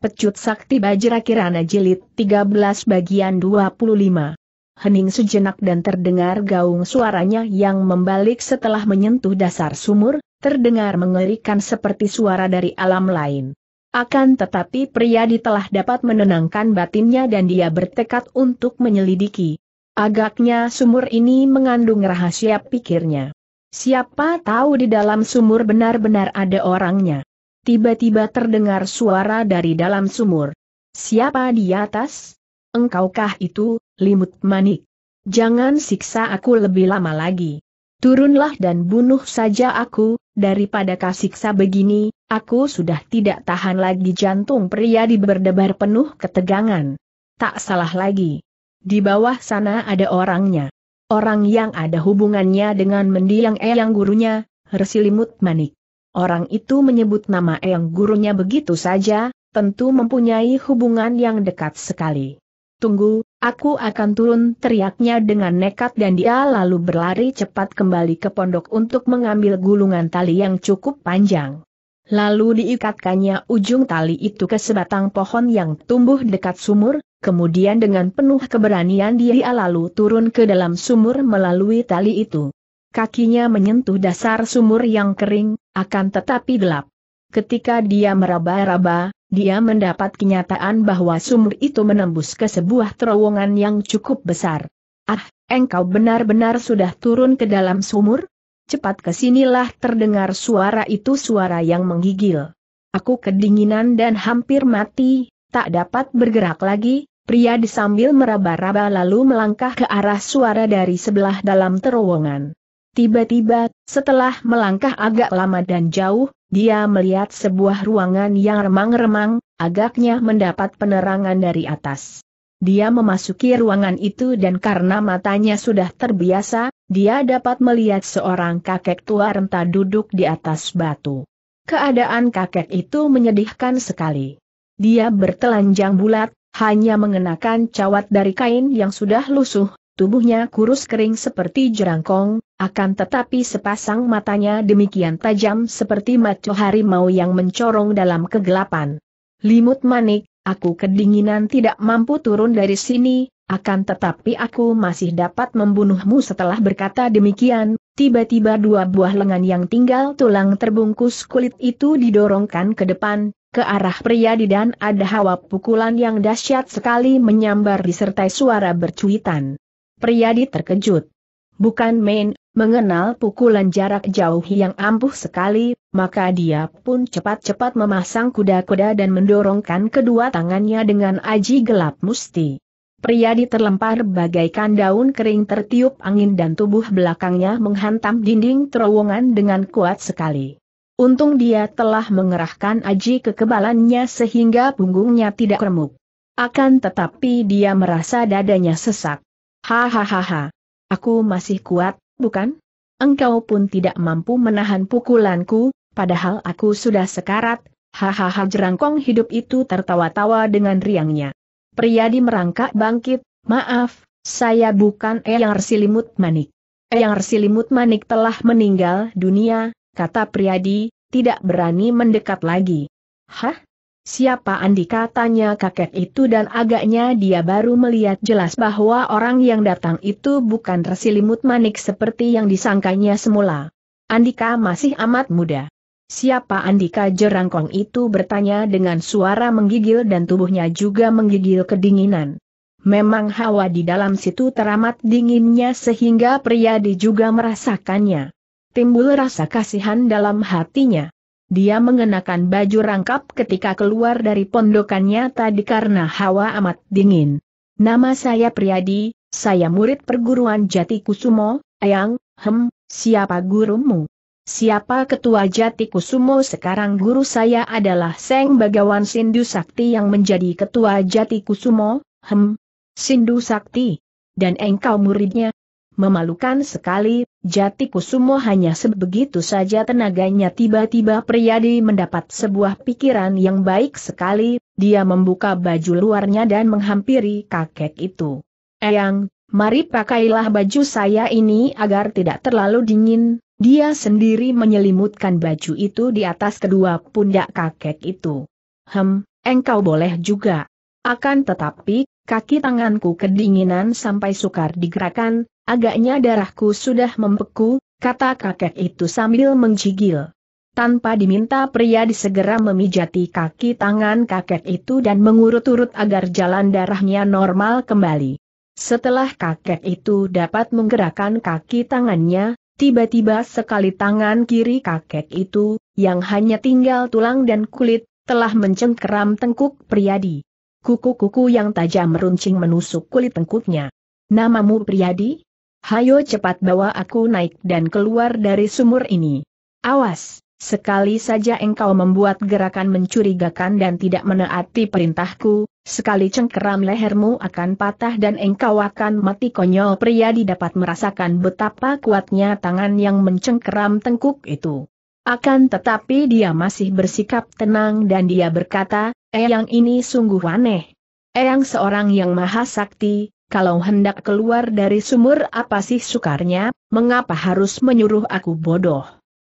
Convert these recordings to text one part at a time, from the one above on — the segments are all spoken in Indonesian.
Pecut Sakti Bajra Kirana Jilid 13 bagian 25. Hening sejenak dan terdengar gaung suaranya yang membalik setelah menyentuh dasar sumur, terdengar mengerikan seperti suara dari alam lain. Akan tetapi di telah dapat menenangkan batinnya dan dia bertekad untuk menyelidiki. Agaknya sumur ini mengandung rahasia pikirnya. Siapa tahu di dalam sumur benar-benar ada orangnya. Tiba-tiba terdengar suara dari dalam sumur. Siapa di atas? Engkaukah itu, limut manik? Jangan siksa aku lebih lama lagi. Turunlah dan bunuh saja aku, daripada kasiksa begini, aku sudah tidak tahan lagi jantung pria di berdebar penuh ketegangan. Tak salah lagi. Di bawah sana ada orangnya. Orang yang ada hubungannya dengan mendiang eyang gurunya, Limut Manik. Orang itu menyebut nama Eyang gurunya begitu saja, tentu mempunyai hubungan yang dekat sekali. Tunggu, aku akan turun teriaknya dengan nekat dan dia lalu berlari cepat kembali ke pondok untuk mengambil gulungan tali yang cukup panjang. Lalu diikatkannya ujung tali itu ke sebatang pohon yang tumbuh dekat sumur, kemudian dengan penuh keberanian dia lalu turun ke dalam sumur melalui tali itu. Kakinya menyentuh dasar sumur yang kering, akan tetapi gelap. Ketika dia meraba-raba, dia mendapat kenyataan bahwa sumur itu menembus ke sebuah terowongan yang cukup besar. Ah, engkau benar-benar sudah turun ke dalam sumur? Cepat kesinilah terdengar suara itu suara yang menggigil. Aku kedinginan dan hampir mati, tak dapat bergerak lagi, pria disambil meraba-raba lalu melangkah ke arah suara dari sebelah dalam terowongan. Tiba-tiba, setelah melangkah agak lama dan jauh, dia melihat sebuah ruangan yang remang-remang, agaknya mendapat penerangan dari atas. Dia memasuki ruangan itu dan karena matanya sudah terbiasa, dia dapat melihat seorang kakek tua renta duduk di atas batu. Keadaan kakek itu menyedihkan sekali. Dia bertelanjang bulat, hanya mengenakan cawat dari kain yang sudah lusuh, tubuhnya kurus kering seperti jerangkong, akan tetapi sepasang matanya demikian tajam seperti mata harimau yang mencorong dalam kegelapan. Limut manik, aku kedinginan tidak mampu turun dari sini, akan tetapi aku masih dapat membunuhmu setelah berkata demikian, tiba-tiba dua buah lengan yang tinggal tulang terbungkus kulit itu didorongkan ke depan, ke arah Pria Di dan ada hawa pukulan yang dahsyat sekali menyambar disertai suara bercuitan. Priyadi terkejut. Bukan main, Mengenal pukulan jarak jauh yang ampuh sekali, maka dia pun cepat-cepat memasang kuda-kuda dan mendorongkan kedua tangannya dengan aji gelap musti. Priyadi terlempar bagaikan daun kering tertiup angin dan tubuh belakangnya menghantam dinding terowongan dengan kuat sekali. Untung dia telah mengerahkan aji kekebalannya sehingga punggungnya tidak remuk. Akan tetapi dia merasa dadanya sesak. Hahaha. Aku masih kuat, bukan? Engkau pun tidak mampu menahan pukulanku, padahal aku sudah sekarat, hahaha jerangkong hidup itu tertawa-tawa dengan riangnya. Priyadi merangkak bangkit, maaf, saya bukan Eyang Silimut Manik. Eyang Silimut Manik telah meninggal dunia, kata Priyadi, tidak berani mendekat lagi. Hah? Siapa Andika tanya kakek itu dan agaknya dia baru melihat jelas bahwa orang yang datang itu bukan resi limut manik seperti yang disangkanya semula. Andika masih amat muda. Siapa Andika Jerangkong itu bertanya dengan suara menggigil dan tubuhnya juga menggigil kedinginan. Memang hawa di dalam situ teramat dinginnya sehingga pria di juga merasakannya. Timbul rasa kasihan dalam hatinya. Dia mengenakan baju rangkap ketika keluar dari pondokannya tadi karena hawa amat dingin. Nama saya Priadi, saya murid perguruan Jati Kusumo, Ayang, Hem, siapa gurumu? Siapa ketua Jati Kusumo sekarang guru saya adalah Seng Bagawan Sindu Sakti yang menjadi ketua Jati Kusumo, Hem, Sindu Sakti. Dan engkau muridnya, memalukan sekali, Jati Kusumo hanya sebegitu saja tenaganya tiba-tiba Priyadi mendapat sebuah pikiran yang baik sekali, dia membuka baju luarnya dan menghampiri kakek itu. Eyang, mari pakailah baju saya ini agar tidak terlalu dingin, dia sendiri menyelimutkan baju itu di atas kedua pundak kakek itu. Hem, engkau boleh juga. Akan tetapi, kaki tanganku kedinginan sampai sukar digerakkan, Agaknya darahku sudah membeku, kata kakek itu sambil mencigil. Tanpa diminta pria disegera memijati kaki tangan kakek itu dan mengurut-urut agar jalan darahnya normal kembali. Setelah kakek itu dapat menggerakkan kaki tangannya, tiba-tiba sekali tangan kiri kakek itu, yang hanya tinggal tulang dan kulit, telah mencengkeram tengkuk Priadi. Kuku-kuku yang tajam meruncing menusuk kulit tengkuknya. Namamu Priadi? hayo cepat bawa aku naik dan keluar dari sumur ini. Awas, sekali saja engkau membuat gerakan mencurigakan dan tidak menaati perintahku, sekali cengkeram lehermu akan patah dan engkau akan mati konyol pria didapat merasakan betapa kuatnya tangan yang mencengkeram tengkuk itu. Akan tetapi dia masih bersikap tenang dan dia berkata, Eyang ini sungguh aneh. Eyang seorang yang maha sakti, kalau hendak keluar dari sumur apa sih sukarnya, mengapa harus menyuruh aku bodoh?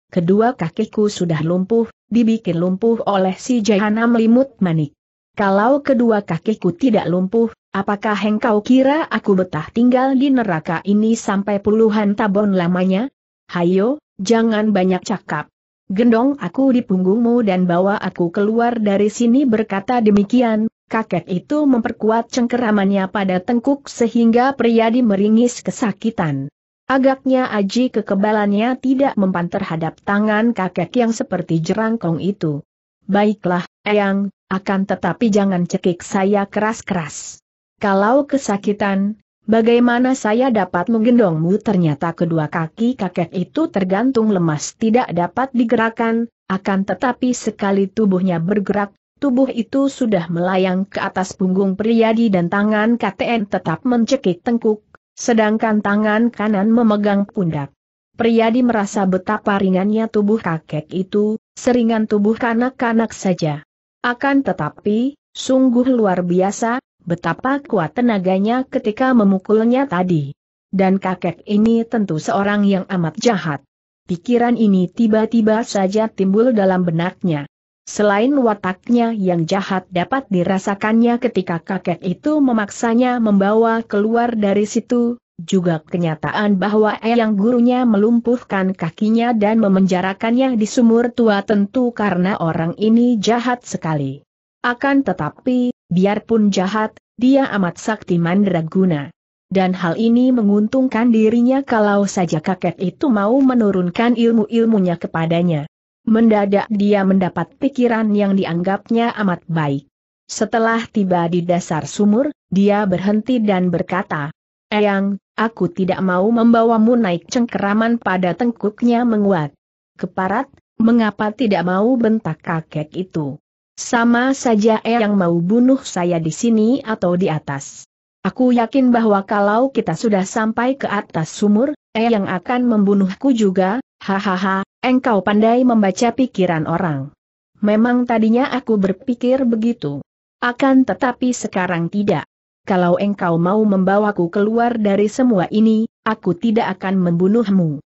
Kedua kakiku sudah lumpuh, dibikin lumpuh oleh si jahana melimut manik. Kalau kedua kakiku tidak lumpuh, apakah engkau kira aku betah tinggal di neraka ini sampai puluhan tabon lamanya? Hayo, jangan banyak cakap gendong aku di punggungmu dan bawa aku keluar dari sini berkata demikian, kakek itu memperkuat cengkeramannya pada tengkuk sehingga di meringis kesakitan. Agaknya aji kekebalannya tidak mempan terhadap tangan kakek yang seperti jerangkong itu. Baiklah, Eyang, akan tetapi jangan cekik saya keras-keras. Kalau kesakitan, Bagaimana saya dapat menggendongmu ternyata kedua kaki kakek itu tergantung lemas tidak dapat digerakkan, akan tetapi sekali tubuhnya bergerak, tubuh itu sudah melayang ke atas punggung Priyadi dan tangan KTN tetap mencekik tengkuk, sedangkan tangan kanan memegang pundak. Priyadi merasa betapa ringannya tubuh kakek itu, seringan tubuh kanak-kanak saja. Akan tetapi, sungguh luar biasa, Betapa kuat tenaganya ketika memukulnya tadi. Dan kakek ini tentu seorang yang amat jahat. Pikiran ini tiba-tiba saja timbul dalam benaknya. Selain wataknya yang jahat dapat dirasakannya ketika kakek itu memaksanya membawa keluar dari situ, juga kenyataan bahwa eyang gurunya melumpuhkan kakinya dan memenjarakannya di sumur tua tentu karena orang ini jahat sekali. Akan tetapi, Biarpun jahat, dia amat sakti mandraguna. Dan hal ini menguntungkan dirinya kalau saja kakek itu mau menurunkan ilmu-ilmunya kepadanya. Mendadak dia mendapat pikiran yang dianggapnya amat baik. Setelah tiba di dasar sumur, dia berhenti dan berkata, Eyang, aku tidak mau membawamu naik cengkeraman pada tengkuknya menguat. Keparat, mengapa tidak mau bentak kakek itu? Sama saja e yang mau bunuh saya di sini atau di atas. Aku yakin bahwa kalau kita sudah sampai ke atas sumur, eh yang akan membunuhku juga, hahaha, engkau pandai membaca pikiran orang. Memang tadinya aku berpikir begitu. Akan tetapi sekarang tidak. Kalau engkau mau membawaku keluar dari semua ini, aku tidak akan membunuhmu.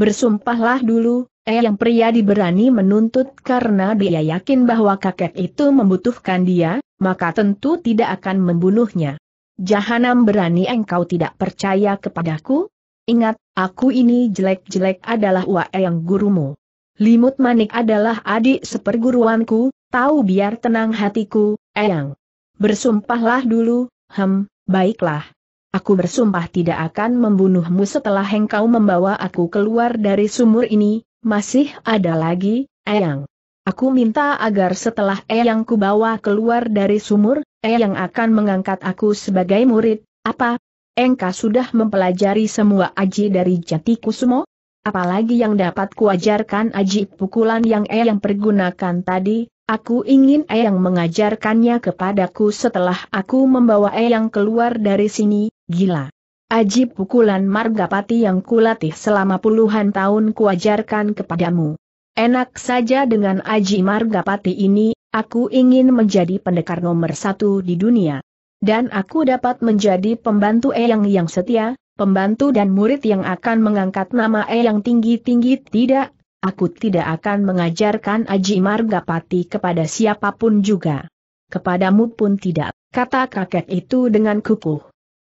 Bersumpahlah dulu, eh yang pria diberani menuntut karena dia yakin bahwa kakek itu membutuhkan dia, maka tentu tidak akan membunuhnya. Jahanam berani engkau tidak percaya kepadaku? Ingat, aku ini jelek-jelek adalah wa yang gurumu. Limut Manik adalah adik seperguruanku, tahu biar tenang hatiku, Eyang. Bersumpahlah dulu, hem, baiklah. Aku bersumpah tidak akan membunuhmu setelah engkau membawa aku keluar dari sumur ini, masih ada lagi, Eyang. Aku minta agar setelah Eyang ku bawa keluar dari sumur, Eyang akan mengangkat aku sebagai murid, apa? Engkau sudah mempelajari semua aji dari Jati Kusumo? Apalagi yang dapat kuajarkan Aji pukulan yang e yang pergunakan tadi, aku ingin e yang mengajarkannya kepadaku setelah aku membawa e yang keluar dari sini, gila. Aji pukulan Margapati yang kulatih selama puluhan tahun kuajarkan kepadamu. Enak saja dengan Aji Margapati ini, aku ingin menjadi pendekar nomor satu di dunia. Dan aku dapat menjadi pembantu Eyang yang setia, pembantu dan murid yang akan mengangkat nama E yang tinggi-tinggi tidak, aku tidak akan mengajarkan Aji Margapati kepada siapapun juga. Kepadamu pun tidak, kata kakek itu dengan kukuh.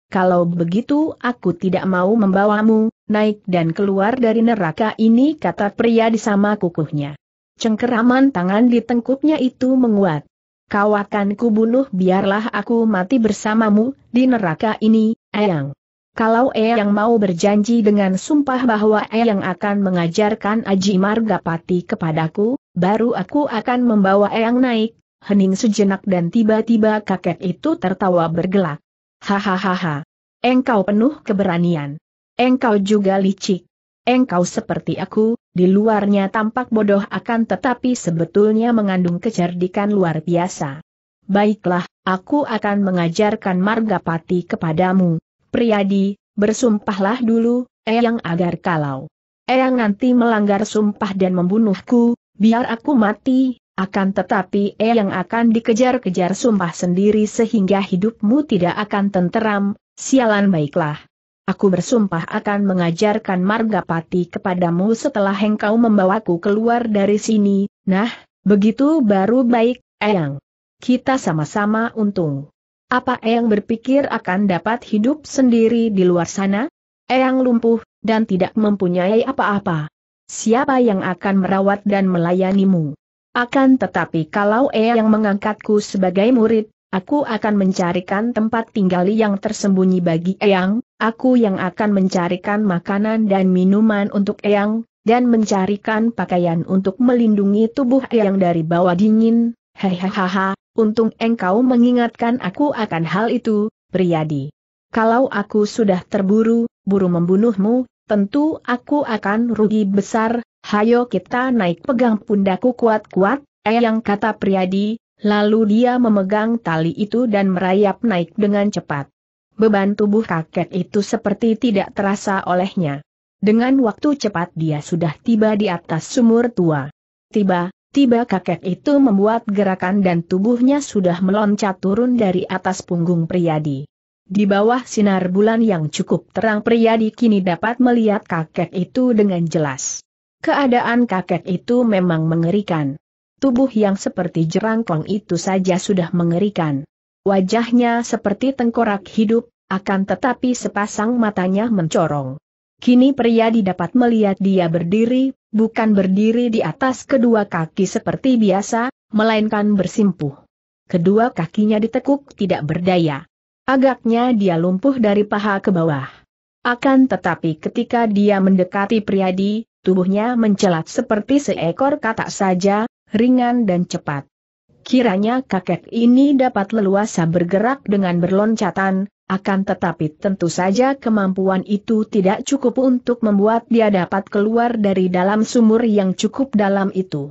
Kalau begitu aku tidak mau membawamu, naik dan keluar dari neraka ini kata pria di sama kukuhnya. Cengkeraman tangan di tengkuknya itu menguat. Kau akan kubunuh biarlah aku mati bersamamu, di neraka ini, Eyang. Kalau Eyang mau berjanji dengan sumpah bahwa Eyang akan mengajarkan Aji Margapati kepadaku, baru aku akan membawa Eyang naik. Hening sejenak dan tiba-tiba kakek itu tertawa bergelak. Hahaha. Engkau penuh keberanian. Engkau juga licik. Engkau seperti aku, di luarnya tampak bodoh akan tetapi sebetulnya mengandung kecerdikan luar biasa. Baiklah, aku akan mengajarkan Margapati kepadamu, Priyadi, bersumpahlah dulu, Eyang agar kalau Eyang nanti melanggar sumpah dan membunuhku, biar aku mati, akan tetapi Eyang akan dikejar-kejar sumpah sendiri sehingga hidupmu tidak akan tenteram, sialan baiklah. Aku bersumpah akan mengajarkan Margapati kepadamu setelah engkau membawaku keluar dari sini, nah, begitu baru baik, Eyang. Kita sama-sama untung. Apa Eyang berpikir akan dapat hidup sendiri di luar sana? Eyang lumpuh, dan tidak mempunyai apa-apa. Siapa yang akan merawat dan melayanimu? Akan tetapi kalau Eyang mengangkatku sebagai murid, aku akan mencarikan tempat tinggal yang tersembunyi bagi Eyang, aku yang akan mencarikan makanan dan minuman untuk Eyang, dan mencarikan pakaian untuk melindungi tubuh Eyang dari bawah dingin, Hahaha, untung engkau mengingatkan aku akan hal itu, Priyadi. Kalau aku sudah terburu, buru membunuhmu, tentu aku akan rugi besar, hayo kita naik pegang pundaku kuat-kuat, eh yang kata Priyadi, lalu dia memegang tali itu dan merayap naik dengan cepat. Beban tubuh kakek itu seperti tidak terasa olehnya. Dengan waktu cepat dia sudah tiba di atas sumur tua. Tiba, Tiba kakek itu membuat gerakan dan tubuhnya sudah meloncat turun dari atas punggung Priyadi. Di bawah sinar bulan yang cukup terang Priyadi kini dapat melihat kakek itu dengan jelas. Keadaan kakek itu memang mengerikan. Tubuh yang seperti jerangkong itu saja sudah mengerikan. Wajahnya seperti tengkorak hidup, akan tetapi sepasang matanya mencorong. Kini pria didapat melihat dia berdiri, bukan berdiri di atas kedua kaki seperti biasa, melainkan bersimpuh. Kedua kakinya ditekuk tidak berdaya. Agaknya dia lumpuh dari paha ke bawah. Akan tetapi ketika dia mendekati Priadi, tubuhnya mencelat seperti seekor katak saja, ringan dan cepat. Kiranya kakek ini dapat leluasa bergerak dengan berloncatan, akan tetapi tentu saja kemampuan itu tidak cukup untuk membuat dia dapat keluar dari dalam sumur yang cukup dalam itu.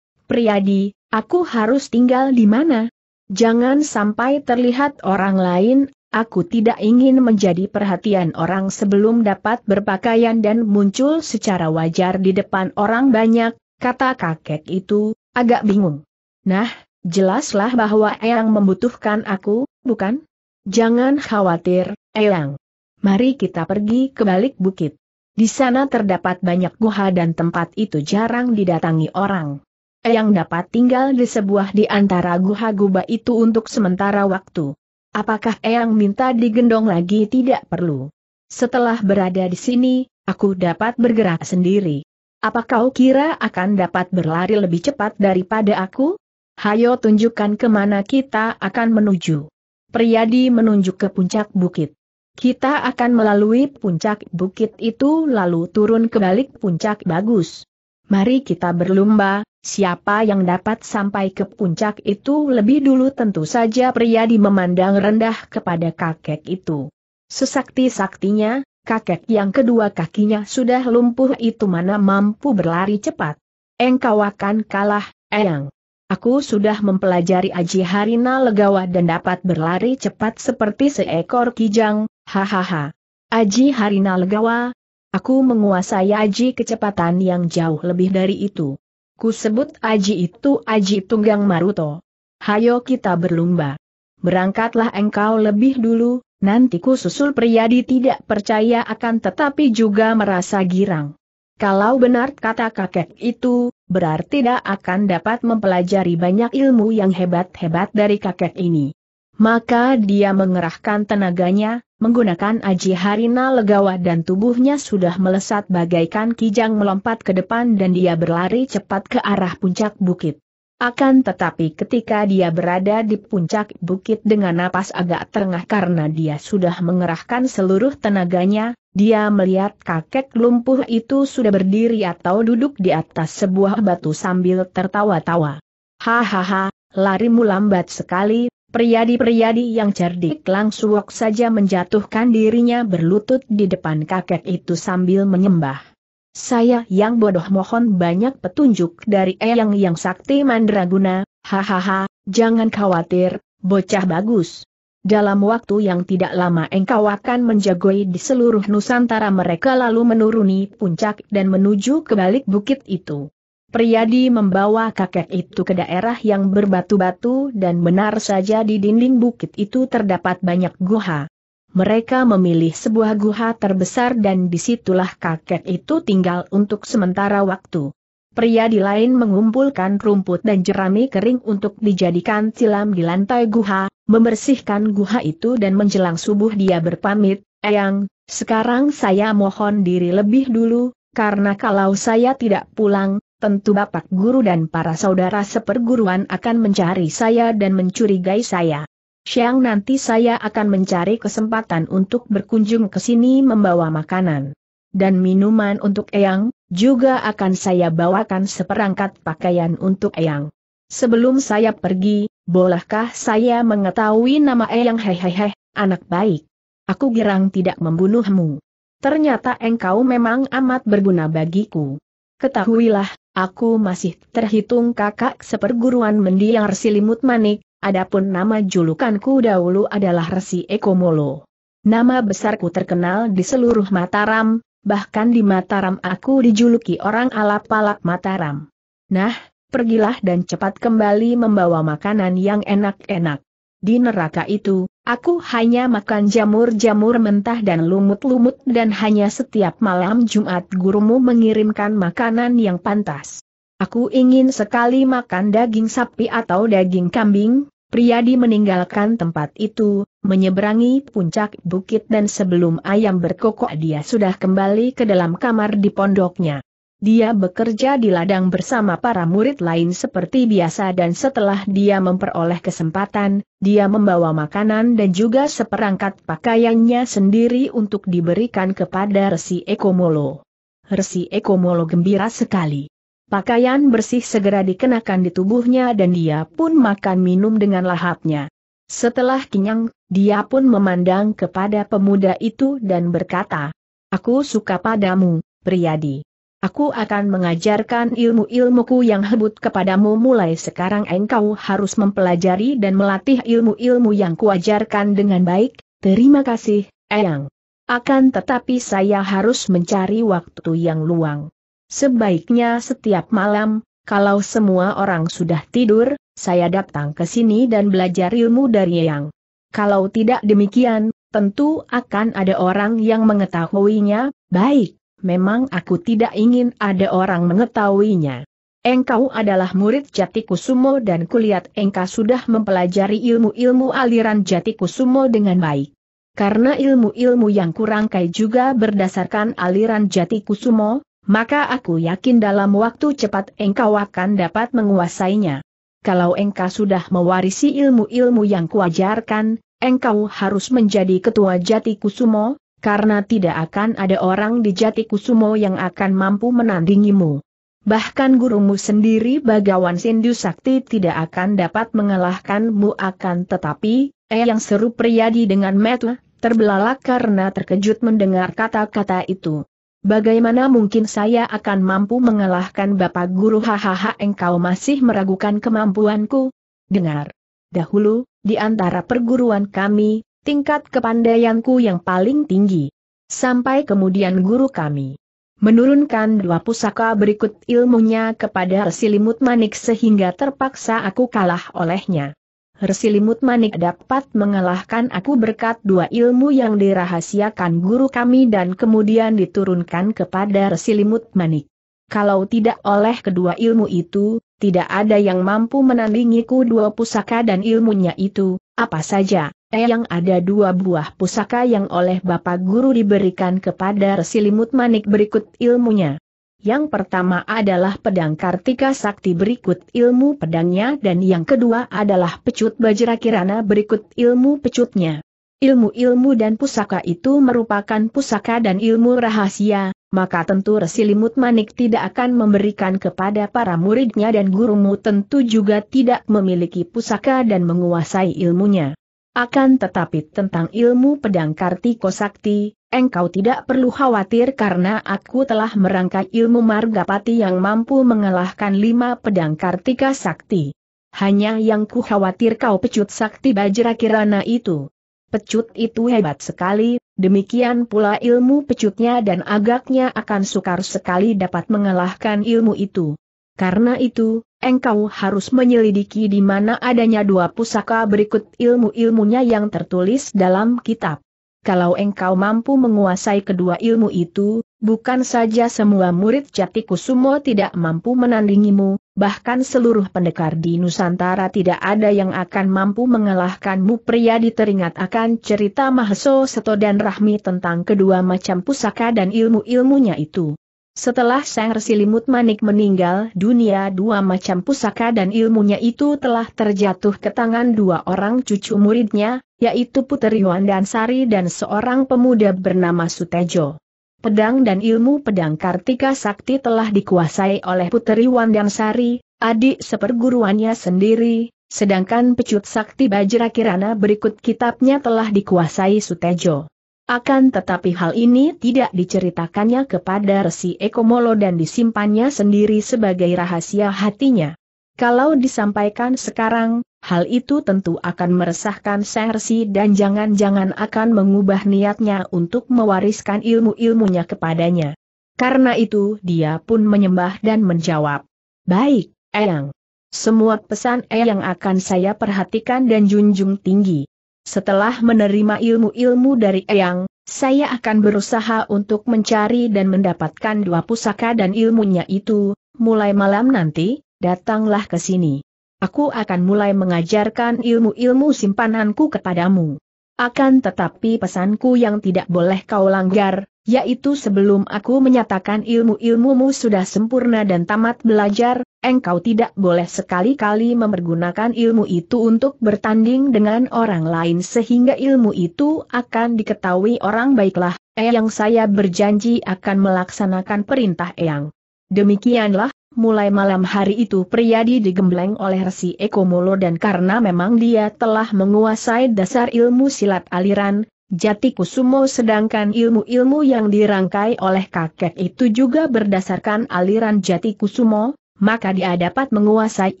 Priadi, aku harus tinggal di mana? Jangan sampai terlihat orang lain, aku tidak ingin menjadi perhatian orang sebelum dapat berpakaian dan muncul secara wajar di depan orang banyak, kata kakek itu, agak bingung. Nah, jelaslah bahwa Eyang membutuhkan aku, bukan? Jangan khawatir, Eyang. Mari kita pergi ke balik bukit. Di sana terdapat banyak guha dan tempat itu jarang didatangi orang. Eyang dapat tinggal di sebuah di antara guha guba itu untuk sementara waktu. Apakah Eyang minta digendong lagi tidak perlu? Setelah berada di sini, aku dapat bergerak sendiri. Apa kau kira akan dapat berlari lebih cepat daripada aku? Hayo tunjukkan kemana kita akan menuju. Priyadi menunjuk ke puncak bukit. Kita akan melalui puncak bukit itu lalu turun ke balik puncak bagus. Mari kita berlomba. siapa yang dapat sampai ke puncak itu lebih dulu tentu saja pria di memandang rendah kepada kakek itu. Sesakti-saktinya, kakek yang kedua kakinya sudah lumpuh itu mana mampu berlari cepat. Engkau akan kalah, Eyang. Aku sudah mempelajari Aji Harina Legawa dan dapat berlari cepat seperti seekor kijang, hahaha. Aji Harina Legawa, aku menguasai Aji kecepatan yang jauh lebih dari itu. Ku sebut Aji itu Aji Tunggang Maruto. Hayo kita berlumba. Berangkatlah engkau lebih dulu, nanti ku susul Priyadi tidak percaya akan tetapi juga merasa girang. Kalau benar kata kakek itu, berarti tidak akan dapat mempelajari banyak ilmu yang hebat-hebat dari kakek ini. Maka dia mengerahkan tenaganya, menggunakan Aji Harina Legawa dan tubuhnya sudah melesat bagaikan kijang melompat ke depan dan dia berlari cepat ke arah puncak bukit. Akan tetapi ketika dia berada di puncak bukit dengan napas agak terengah karena dia sudah mengerahkan seluruh tenaganya, dia melihat kakek lumpuh itu sudah berdiri atau duduk di atas sebuah batu sambil tertawa-tawa. Hahaha, larimu lambat sekali, Priadi-priadi yang cerdik langsung saja menjatuhkan dirinya berlutut di depan kakek itu sambil menyembah. Saya yang bodoh mohon banyak petunjuk dari Eyang yang sakti mandraguna, hahaha, jangan khawatir, bocah bagus. Dalam waktu yang tidak lama engkau akan menjagoi di seluruh Nusantara mereka lalu menuruni puncak dan menuju ke balik bukit itu. Priyadi membawa kakek itu ke daerah yang berbatu-batu dan benar saja di dinding bukit itu terdapat banyak guha. Mereka memilih sebuah guha terbesar dan disitulah kakek itu tinggal untuk sementara waktu. Pria di lain mengumpulkan rumput dan jerami kering untuk dijadikan silam di lantai guha, membersihkan guha itu dan menjelang subuh dia berpamit, Eyang, sekarang saya mohon diri lebih dulu, karena kalau saya tidak pulang, tentu Bapak Guru dan para saudara seperguruan akan mencari saya dan mencurigai saya. Siang nanti saya akan mencari kesempatan untuk berkunjung ke sini membawa makanan. Dan minuman untuk Eyang, juga akan saya bawakan seperangkat pakaian untuk Eyang. Sebelum saya pergi, Bolehkah saya mengetahui nama Eyang Hehehe, anak baik? Aku girang tidak membunuhmu. Ternyata engkau memang amat berguna bagiku. Ketahuilah, aku masih terhitung kakak seperguruan mendiang Limut manik, adapun nama julukanku dahulu adalah Resi Ekomolo. Nama besarku terkenal di seluruh Mataram, bahkan di Mataram aku dijuluki orang ala palak Mataram. Nah, pergilah dan cepat kembali membawa makanan yang enak-enak. Di neraka itu, aku hanya makan jamur-jamur mentah dan lumut-lumut dan hanya setiap malam Jumat gurumu mengirimkan makanan yang pantas. Aku ingin sekali makan daging sapi atau daging kambing, Priyadi meninggalkan tempat itu, menyeberangi puncak bukit dan sebelum ayam berkokok dia sudah kembali ke dalam kamar di pondoknya. Dia bekerja di ladang bersama para murid lain seperti biasa dan setelah dia memperoleh kesempatan, dia membawa makanan dan juga seperangkat pakaiannya sendiri untuk diberikan kepada Resi Ekomolo. Resi Ekomolo gembira sekali. Pakaian bersih segera dikenakan di tubuhnya dan dia pun makan minum dengan lahapnya. Setelah kenyang, dia pun memandang kepada pemuda itu dan berkata, Aku suka padamu, Priyadi. Aku akan mengajarkan ilmu-ilmuku yang hebut kepadamu mulai sekarang engkau harus mempelajari dan melatih ilmu-ilmu yang kuajarkan dengan baik, terima kasih, Eyang. Akan tetapi saya harus mencari waktu yang luang. Sebaiknya setiap malam, kalau semua orang sudah tidur, saya datang ke sini dan belajar ilmu dari Eyang. Kalau tidak demikian, tentu akan ada orang yang mengetahuinya, baik memang aku tidak ingin ada orang mengetahuinya. Engkau adalah murid Jati Kusumo dan kulihat engkau sudah mempelajari ilmu-ilmu aliran Jati Kusumo dengan baik. Karena ilmu-ilmu yang kurangkai juga berdasarkan aliran Jati Kusumo, maka aku yakin dalam waktu cepat engkau akan dapat menguasainya. Kalau engkau sudah mewarisi ilmu-ilmu yang kuajarkan, engkau harus menjadi ketua Jati Kusumo, karena tidak akan ada orang di Jatikusumo yang akan mampu menandingimu. Bahkan gurumu sendiri Bagawan Sindu Sakti tidak akan dapat mengalahkanmu akan tetapi, eh yang seru Priyadi dengan metu, terbelalak karena terkejut mendengar kata-kata itu. Bagaimana mungkin saya akan mampu mengalahkan Bapak Guru hahaha engkau masih meragukan kemampuanku? Dengar. Dahulu, di antara perguruan kami, tingkat kepandaianku yang paling tinggi. Sampai kemudian guru kami menurunkan dua pusaka berikut ilmunya kepada Resilimut Manik sehingga terpaksa aku kalah olehnya. Resilimut Manik dapat mengalahkan aku berkat dua ilmu yang dirahasiakan guru kami dan kemudian diturunkan kepada Resilimut Manik. Kalau tidak oleh kedua ilmu itu, tidak ada yang mampu menandingiku dua pusaka dan ilmunya itu, apa saja yang ada dua buah pusaka yang oleh Bapak Guru diberikan kepada resi limut Manik berikut ilmunya. Yang pertama adalah pedang Kartika Sakti berikut ilmu pedangnya dan yang kedua adalah pecut Bajra Kirana berikut ilmu pecutnya. Ilmu-ilmu dan pusaka itu merupakan pusaka dan ilmu rahasia, maka tentu resi limut Manik tidak akan memberikan kepada para muridnya dan gurumu tentu juga tidak memiliki pusaka dan menguasai ilmunya. Akan tetapi tentang ilmu pedang Kartiko Sakti, engkau tidak perlu khawatir karena aku telah merangkai ilmu Margapati yang mampu mengalahkan lima pedang Kartika Sakti. Hanya yang ku khawatir kau pecut Sakti Bajra Kirana itu. Pecut itu hebat sekali, demikian pula ilmu pecutnya dan agaknya akan sukar sekali dapat mengalahkan ilmu itu. Karena itu, engkau harus menyelidiki di mana adanya dua pusaka berikut ilmu-ilmunya yang tertulis dalam kitab. Kalau engkau mampu menguasai kedua ilmu itu, bukan saja semua murid jatiku semua tidak mampu menandingimu, bahkan seluruh pendekar di Nusantara tidak ada yang akan mampu mengalahkanmu pria diteringat akan cerita Maheso Seto dan Rahmi tentang kedua macam pusaka dan ilmu-ilmunya itu. Setelah Sang limut Manik meninggal dunia dua macam pusaka dan ilmunya itu telah terjatuh ke tangan dua orang cucu muridnya, yaitu Puteri Sari dan seorang pemuda bernama Sutejo. Pedang dan ilmu pedang Kartika Sakti telah dikuasai oleh Puteri Sari, adik seperguruannya sendiri, sedangkan pecut sakti Bajra Kirana berikut kitabnya telah dikuasai Sutejo. Akan tetapi hal ini tidak diceritakannya kepada Resi Ekomolo dan disimpannya sendiri sebagai rahasia hatinya. Kalau disampaikan sekarang, hal itu tentu akan meresahkan Sang Resi dan jangan-jangan akan mengubah niatnya untuk mewariskan ilmu-ilmunya kepadanya. Karena itu dia pun menyembah dan menjawab. Baik, Eyang. Semua pesan Eyang akan saya perhatikan dan junjung tinggi. Setelah menerima ilmu-ilmu dari Eyang, saya akan berusaha untuk mencari dan mendapatkan dua pusaka dan ilmunya itu, mulai malam nanti, datanglah ke sini. Aku akan mulai mengajarkan ilmu-ilmu simpananku kepadamu. Akan tetapi pesanku yang tidak boleh kau langgar, yaitu sebelum aku menyatakan ilmu-ilmumu sudah sempurna dan tamat belajar, engkau tidak boleh sekali-kali memergunakan ilmu itu untuk bertanding dengan orang lain sehingga ilmu itu akan diketahui orang baiklah, Eyang saya berjanji akan melaksanakan perintah Eyang. Demikianlah, mulai malam hari itu Priyadi digembleng oleh Resi Ekomolo dan karena memang dia telah menguasai dasar ilmu silat aliran, jati kusumo sedangkan ilmu-ilmu yang dirangkai oleh kakek itu juga berdasarkan aliran jati kusumo, maka dia dapat menguasai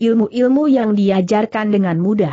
ilmu-ilmu yang diajarkan dengan mudah.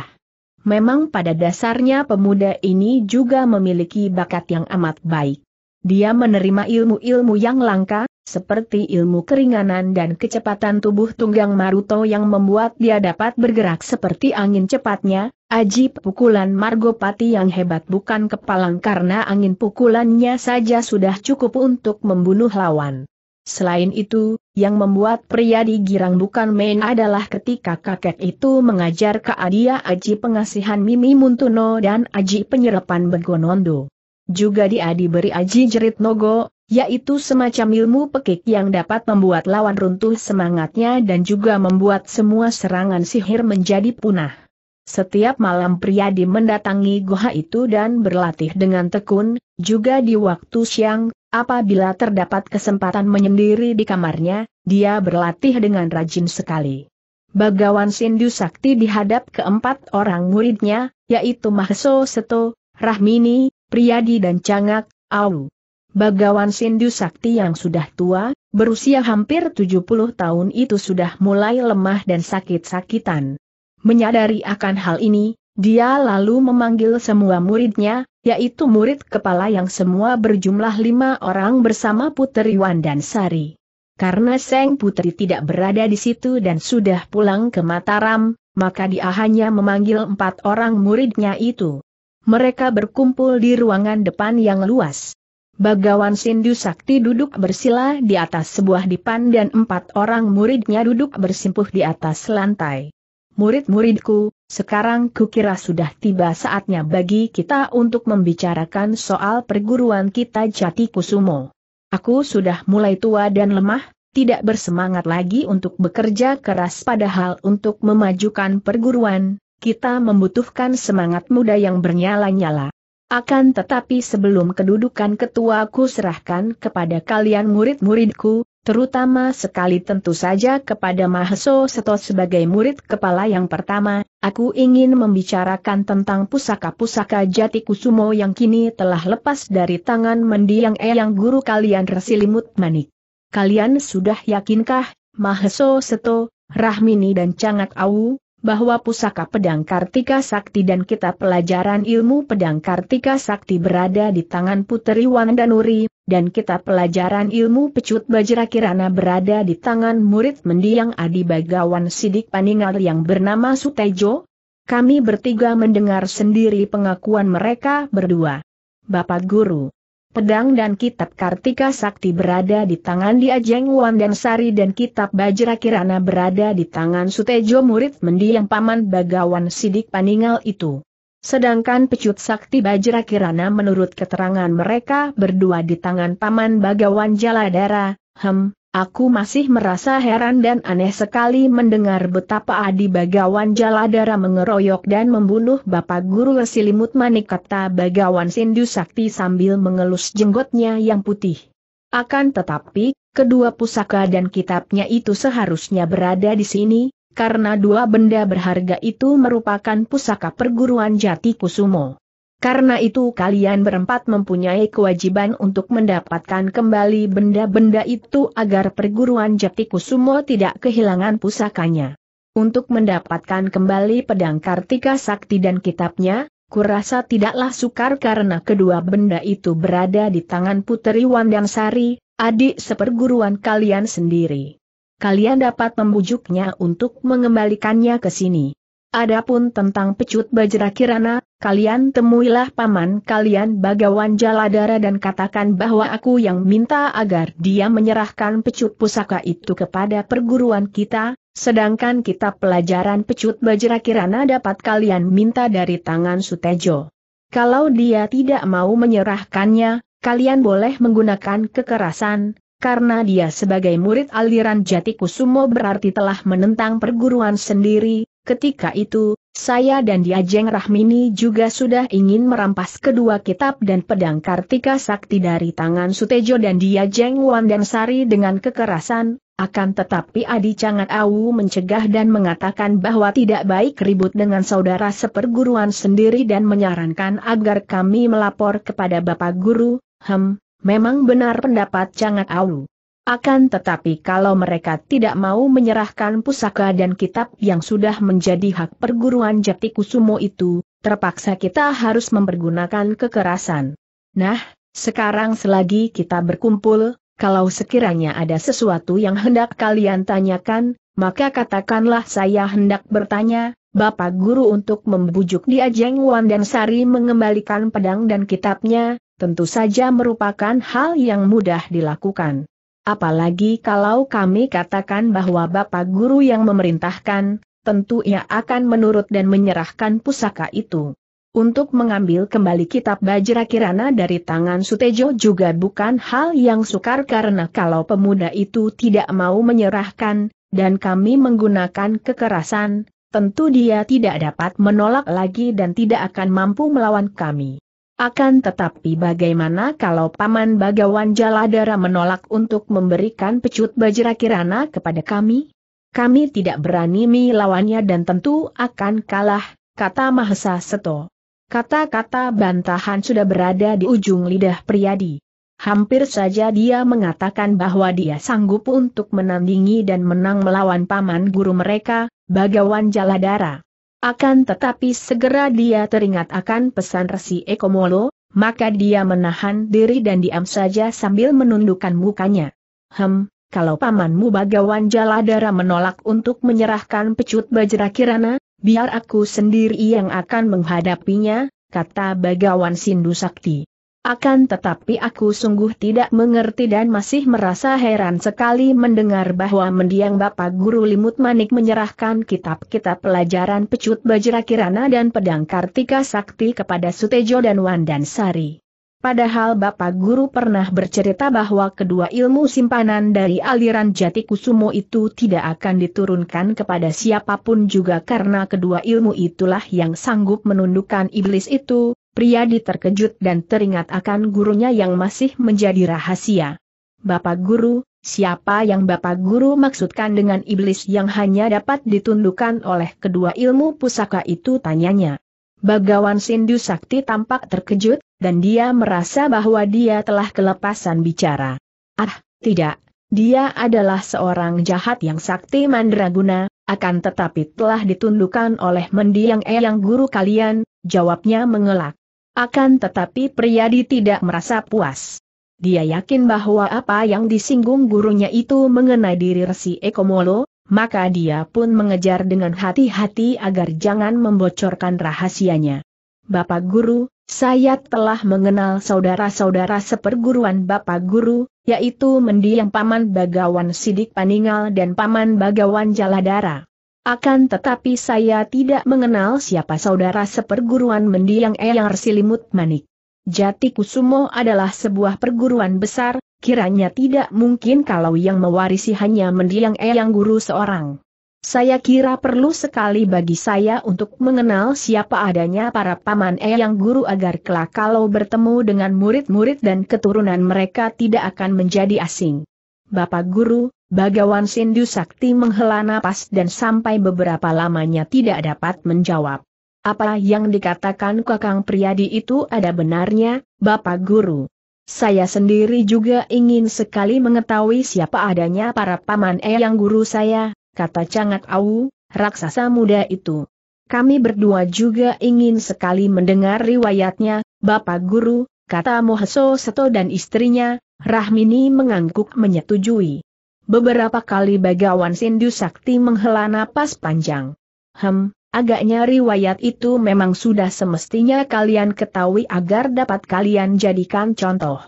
Memang pada dasarnya pemuda ini juga memiliki bakat yang amat baik. Dia menerima ilmu-ilmu yang langka, seperti ilmu keringanan dan kecepatan tubuh tunggang Maruto yang membuat dia dapat bergerak seperti angin cepatnya, Aji pukulan Margopati yang hebat bukan kepalang karena angin pukulannya saja sudah cukup untuk membunuh lawan. Selain itu, yang membuat pria digirang bukan main adalah ketika kakek itu mengajar ke Adia Aji pengasihan Mimi Muntuno dan Aji penyerapan Begonondo. Juga dia diberi Aji Jerit Nogo, yaitu semacam ilmu pekik yang dapat membuat lawan runtuh semangatnya dan juga membuat semua serangan sihir menjadi punah. Setiap malam Priyadi mendatangi goha itu dan berlatih dengan tekun, juga di waktu siang, apabila terdapat kesempatan menyendiri di kamarnya, dia berlatih dengan rajin sekali. Bagawan Sindu Sakti dihadap keempat orang muridnya, yaitu Mahso Seto, Rahmini, Priyadi dan Cangak, Au. Bagawan Sindu Sakti yang sudah tua, berusia hampir 70 tahun itu sudah mulai lemah dan sakit-sakitan. Menyadari akan hal ini, dia lalu memanggil semua muridnya, yaitu murid kepala yang semua berjumlah lima orang bersama Putri Wan dan Sari. Karena Seng Putri tidak berada di situ dan sudah pulang ke Mataram, maka dia hanya memanggil empat orang muridnya itu. Mereka berkumpul di ruangan depan yang luas. Bagawan Sindu Sakti duduk bersila di atas sebuah dipan dan empat orang muridnya duduk bersimpuh di atas lantai. Murid-muridku, sekarang kukira sudah tiba saatnya bagi kita untuk membicarakan soal perguruan kita jati kusumo. Aku sudah mulai tua dan lemah, tidak bersemangat lagi untuk bekerja keras padahal untuk memajukan perguruan, kita membutuhkan semangat muda yang bernyala-nyala. Akan tetapi sebelum kedudukan ketua aku serahkan kepada kalian murid-muridku, terutama sekali tentu saja kepada Maheso Seto sebagai murid kepala yang pertama, aku ingin membicarakan tentang pusaka-pusaka jati kusumo yang kini telah lepas dari tangan mendiang eyang guru kalian resilimut manik. Kalian sudah yakinkah, Maheso Seto, Rahmini dan Cangat Awu, bahwa pusaka pedang Kartika Sakti dan kitab pelajaran ilmu pedang Kartika Sakti berada di tangan Puteri Wandanuri, dan kitab pelajaran ilmu pecut Bajra Kirana berada di tangan murid mendiang Adi Bagawan Sidik Paningal yang bernama Sutejo. Kami bertiga mendengar sendiri pengakuan mereka berdua. Bapak Guru, Pedang dan kitab Kartika Sakti berada di tangan Diajeng Sari dan kitab Bajra Kirana berada di tangan Sutejo murid mendiang paman Bagawan Sidik Paningal itu. Sedangkan pecut Sakti Bajra Kirana menurut keterangan mereka berdua di tangan paman Bagawan Jaladara, hem, Aku masih merasa heran dan aneh sekali mendengar betapa Adi Bagawan Jaladara mengeroyok dan membunuh Bapak Guru Lesilimut Manik kata Bagawan Sindu Sakti sambil mengelus jenggotnya yang putih. Akan tetapi, kedua pusaka dan kitabnya itu seharusnya berada di sini, karena dua benda berharga itu merupakan pusaka perguruan jati kusumo. Karena itu kalian berempat mempunyai kewajiban untuk mendapatkan kembali benda-benda itu agar perguruan Jati Kusumo tidak kehilangan pusakanya. Untuk mendapatkan kembali pedang Kartika Sakti dan kitabnya, kurasa tidaklah sukar karena kedua benda itu berada di tangan Puteri Wandang adik seperguruan kalian sendiri. Kalian dapat membujuknya untuk mengembalikannya ke sini. Adapun tentang pecut bajra kirana, kalian temuilah paman kalian bagawan jaladara dan katakan bahwa aku yang minta agar dia menyerahkan pecut pusaka itu kepada perguruan kita, sedangkan kitab pelajaran pecut bajra kirana dapat kalian minta dari tangan Sutejo. Kalau dia tidak mau menyerahkannya, kalian boleh menggunakan kekerasan, karena dia sebagai murid aliran Jati Kusumo berarti telah menentang perguruan sendiri, ketika itu, saya dan Diajeng Rahmini juga sudah ingin merampas kedua kitab dan pedang Kartika Sakti dari tangan Sutejo dan Diajeng Wandansari dengan kekerasan, akan tetapi Adi Cangat Awu mencegah dan mengatakan bahwa tidak baik ribut dengan saudara seperguruan sendiri dan menyarankan agar kami melapor kepada Bapak Guru, hem, memang benar pendapat Cangat Awu. Akan tetapi kalau mereka tidak mau menyerahkan pusaka dan kitab yang sudah menjadi hak perguruan Jati Kusumo itu, terpaksa kita harus mempergunakan kekerasan. Nah, sekarang selagi kita berkumpul, kalau sekiranya ada sesuatu yang hendak kalian tanyakan, maka katakanlah saya hendak bertanya, Bapak Guru untuk membujuk dia Wan dan Sari mengembalikan pedang dan kitabnya, tentu saja merupakan hal yang mudah dilakukan. Apalagi kalau kami katakan bahwa Bapak Guru yang memerintahkan, tentu ia akan menurut dan menyerahkan pusaka itu. Untuk mengambil kembali kitab Bajra Kirana dari tangan Sutejo juga bukan hal yang sukar karena kalau pemuda itu tidak mau menyerahkan, dan kami menggunakan kekerasan, tentu dia tidak dapat menolak lagi dan tidak akan mampu melawan kami. Akan tetapi bagaimana kalau Paman Bagawan Jaladara menolak untuk memberikan pecut bajra kirana kepada kami? Kami tidak berani melawannya dan tentu akan kalah, kata Mahesa Seto. Kata-kata bantahan sudah berada di ujung lidah Priyadi. Hampir saja dia mengatakan bahwa dia sanggup untuk menandingi dan menang melawan paman guru mereka, Bagawan Jaladara. Akan tetapi segera dia teringat akan pesan resi Ekomolo, maka dia menahan diri dan diam saja sambil menundukkan mukanya. Hem, kalau pamanmu bagawan Jaladara menolak untuk menyerahkan pecut bajra kirana, biar aku sendiri yang akan menghadapinya, kata bagawan Sindu Sakti. Akan tetapi aku sungguh tidak mengerti dan masih merasa heran sekali mendengar bahwa mendiang Bapak Guru Limut Manik menyerahkan kitab-kitab pelajaran pecut Bajra Kirana dan pedang Kartika Sakti kepada Sutejo dan Wandan Sari. Padahal Bapak Guru pernah bercerita bahwa kedua ilmu simpanan dari aliran jati kusumo itu tidak akan diturunkan kepada siapapun juga karena kedua ilmu itulah yang sanggup menundukkan iblis itu, Priyadi terkejut dan teringat akan gurunya yang masih menjadi rahasia. Bapak guru, siapa yang bapak guru maksudkan dengan iblis yang hanya dapat ditundukkan oleh kedua ilmu pusaka itu tanyanya. Bagawan Sindu Sakti tampak terkejut, dan dia merasa bahwa dia telah kelepasan bicara. Ah, tidak, dia adalah seorang jahat yang sakti mandraguna, akan tetapi telah ditundukkan oleh mendiang eyang guru kalian, jawabnya mengelak. Akan tetapi Priyadi tidak merasa puas. Dia yakin bahwa apa yang disinggung gurunya itu mengenai diri Resi Ekomolo, maka dia pun mengejar dengan hati-hati agar jangan membocorkan rahasianya. Bapak Guru, saya telah mengenal saudara-saudara seperguruan Bapak Guru, yaitu mendiang Paman Bagawan Sidik Paningal dan Paman Bagawan Jaladara. Akan tetapi saya tidak mengenal siapa saudara seperguruan mendiang Eyang Silimut Manik. Jati Kusumo adalah sebuah perguruan besar, kiranya tidak mungkin kalau yang mewarisi hanya mendiang Eyang Guru seorang. Saya kira perlu sekali bagi saya untuk mengenal siapa adanya para paman Eyang Guru agar kelak kalau bertemu dengan murid-murid dan keturunan mereka tidak akan menjadi asing. Bapak Guru, Bagawan Sindu Sakti menghela napas dan sampai beberapa lamanya tidak dapat menjawab. Apa yang dikatakan Kakang Priyadi itu ada benarnya, Bapak Guru. Saya sendiri juga ingin sekali mengetahui siapa adanya para paman eyang guru saya, kata Cangat Awu, raksasa muda itu. Kami berdua juga ingin sekali mendengar riwayatnya, Bapak Guru, kata Moheso Seto dan istrinya, Rahmini mengangguk menyetujui. Beberapa kali Bagawan Sindu Sakti menghela napas panjang. Hem, agaknya riwayat itu memang sudah semestinya kalian ketahui agar dapat kalian jadikan contoh.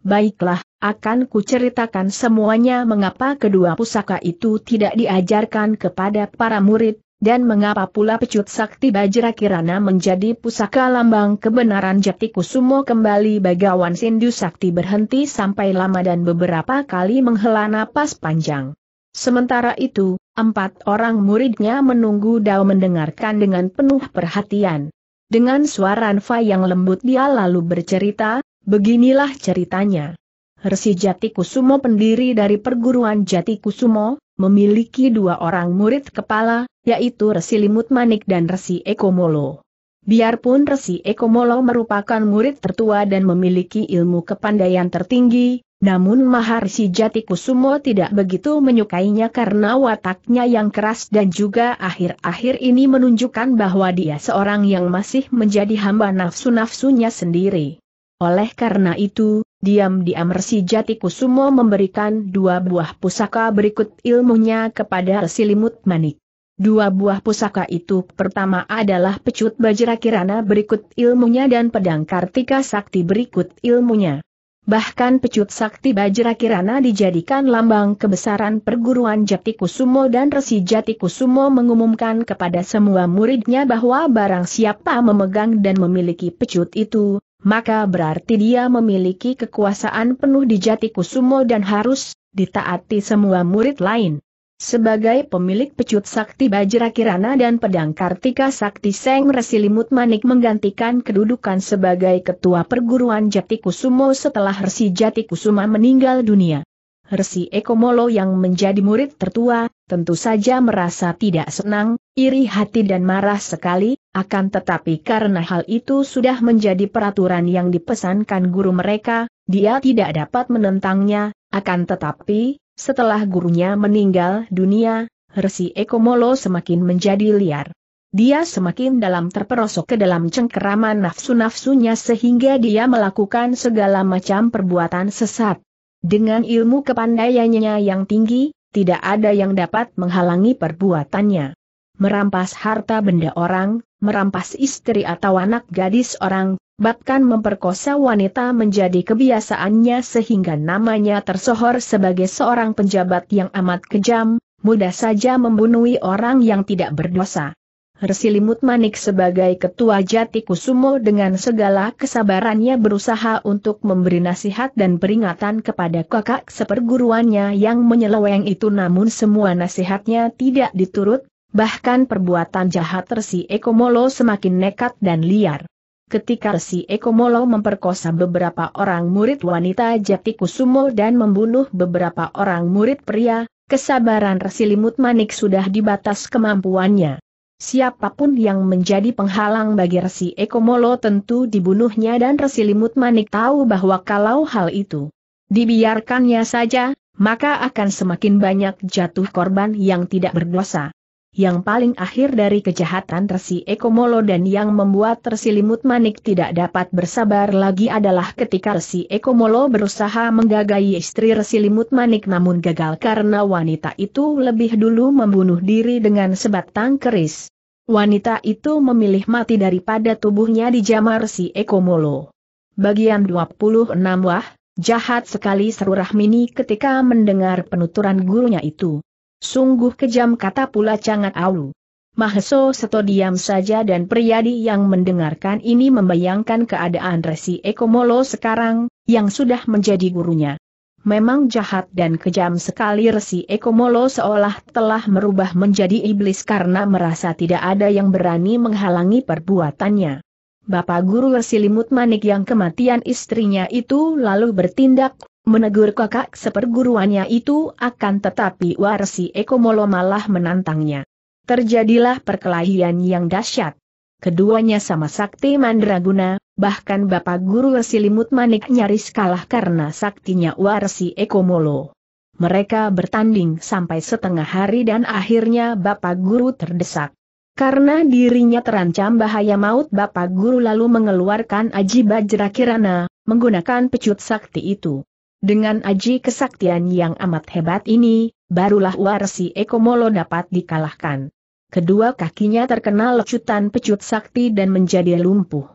Baiklah, akan kuceritakan semuanya mengapa kedua pusaka itu tidak diajarkan kepada para murid, dan mengapa pula pecut sakti Bajra Kirana menjadi pusaka lambang kebenaran Jati Kusumo kembali bagawan Sindu Sakti berhenti sampai lama dan beberapa kali menghela napas panjang. Sementara itu, empat orang muridnya menunggu Dao mendengarkan dengan penuh perhatian. Dengan suara Nfa yang lembut dia lalu bercerita, beginilah ceritanya. Resi Jati Kusumo pendiri dari perguruan Jati Kusumo, memiliki dua orang murid kepala, yaitu Resi Limut Manik dan Resi Ekomolo. Biarpun Resi Ekomolo merupakan murid tertua dan memiliki ilmu kepandaian tertinggi, namun Maharsi Jatikusumo tidak begitu menyukainya karena wataknya yang keras dan juga akhir-akhir ini menunjukkan bahwa dia seorang yang masih menjadi hamba nafsu-nafsunya sendiri. Oleh karena itu, Diam-diam Resi Jati Kusumo memberikan dua buah pusaka berikut ilmunya kepada Resi Limut Manik. Dua buah pusaka itu pertama adalah pecut Bajra Kirana berikut ilmunya dan pedang Kartika Sakti berikut ilmunya. Bahkan pecut Sakti Bajra Kirana dijadikan lambang kebesaran perguruan Jati Kusumo dan Resi Jati Kusumo mengumumkan kepada semua muridnya bahwa barang siapa memegang dan memiliki pecut itu, maka berarti dia memiliki kekuasaan penuh di jati kusumo dan harus ditaati semua murid lain. Sebagai pemilik pecut sakti Bajra Kirana dan pedang Kartika Sakti Seng Resilimut Manik menggantikan kedudukan sebagai ketua perguruan Jati Kusumo setelah Resi Jati Kusuma meninggal dunia. Resi Ekomolo yang menjadi murid tertua, tentu saja merasa tidak senang, iri hati dan marah sekali, akan tetapi karena hal itu sudah menjadi peraturan yang dipesankan guru mereka, dia tidak dapat menentangnya, akan tetapi, setelah gurunya meninggal dunia, Resi Ekomolo semakin menjadi liar. Dia semakin dalam terperosok ke dalam cengkeraman nafsu-nafsunya sehingga dia melakukan segala macam perbuatan sesat. Dengan ilmu kepandaiannya yang tinggi, tidak ada yang dapat menghalangi perbuatannya merampas harta benda orang, merampas istri atau anak gadis orang, bahkan memperkosa wanita menjadi kebiasaannya sehingga namanya tersohor sebagai seorang penjabat yang amat kejam, mudah saja membunuh orang yang tidak berdosa. Resilimut Manik sebagai ketua Jati Kusumo dengan segala kesabarannya berusaha untuk memberi nasihat dan peringatan kepada kakak seperguruannya yang menyeleweng itu namun semua nasihatnya tidak diturut, Bahkan perbuatan jahat Resi Ekomolo semakin nekat dan liar. Ketika Resi Ekomolo memperkosa beberapa orang murid wanita Jatikusumo dan membunuh beberapa orang murid pria, kesabaran Resi Limut Manik sudah dibatas kemampuannya. Siapapun yang menjadi penghalang bagi Resi Ekomolo tentu dibunuhnya dan Resi Limut Manik tahu bahwa kalau hal itu dibiarkannya saja, maka akan semakin banyak jatuh korban yang tidak berdosa yang paling akhir dari kejahatan Resi Ekomolo dan yang membuat Limut manik tidak dapat bersabar lagi adalah ketika Resi Ekomolo berusaha menggagai istri Limut manik namun gagal karena wanita itu lebih dulu membunuh diri dengan sebatang keris. Wanita itu memilih mati daripada tubuhnya jamar Resi Ekomolo. Bagian 26 Wah, jahat sekali seru Rahmini ketika mendengar penuturan gurunya itu. Sungguh kejam kata pula Cangat Aul. Maheso Seto diam saja dan Priyadi yang mendengarkan ini membayangkan keadaan Resi Ekomolo sekarang, yang sudah menjadi gurunya. Memang jahat dan kejam sekali Resi Ekomolo seolah telah merubah menjadi iblis karena merasa tidak ada yang berani menghalangi perbuatannya. Bapak Guru Resi Limut Manik yang kematian istrinya itu lalu bertindak menegur kakak seperguruannya itu akan tetapi Warsi Ekomolo malah menantangnya. Terjadilah perkelahian yang dahsyat. Keduanya sama sakti mandraguna, bahkan Bapak Guru Silimut Manik nyaris kalah karena saktinya Warsi Ekomolo. Mereka bertanding sampai setengah hari dan akhirnya Bapak Guru terdesak. Karena dirinya terancam bahaya maut Bapak Guru lalu mengeluarkan Aji Bajra Kirana, menggunakan pecut sakti itu. Dengan aji kesaktian yang amat hebat ini, barulah Warsi Ekomolo dapat dikalahkan. Kedua kakinya terkena lecutan pecut sakti dan menjadi lumpuh.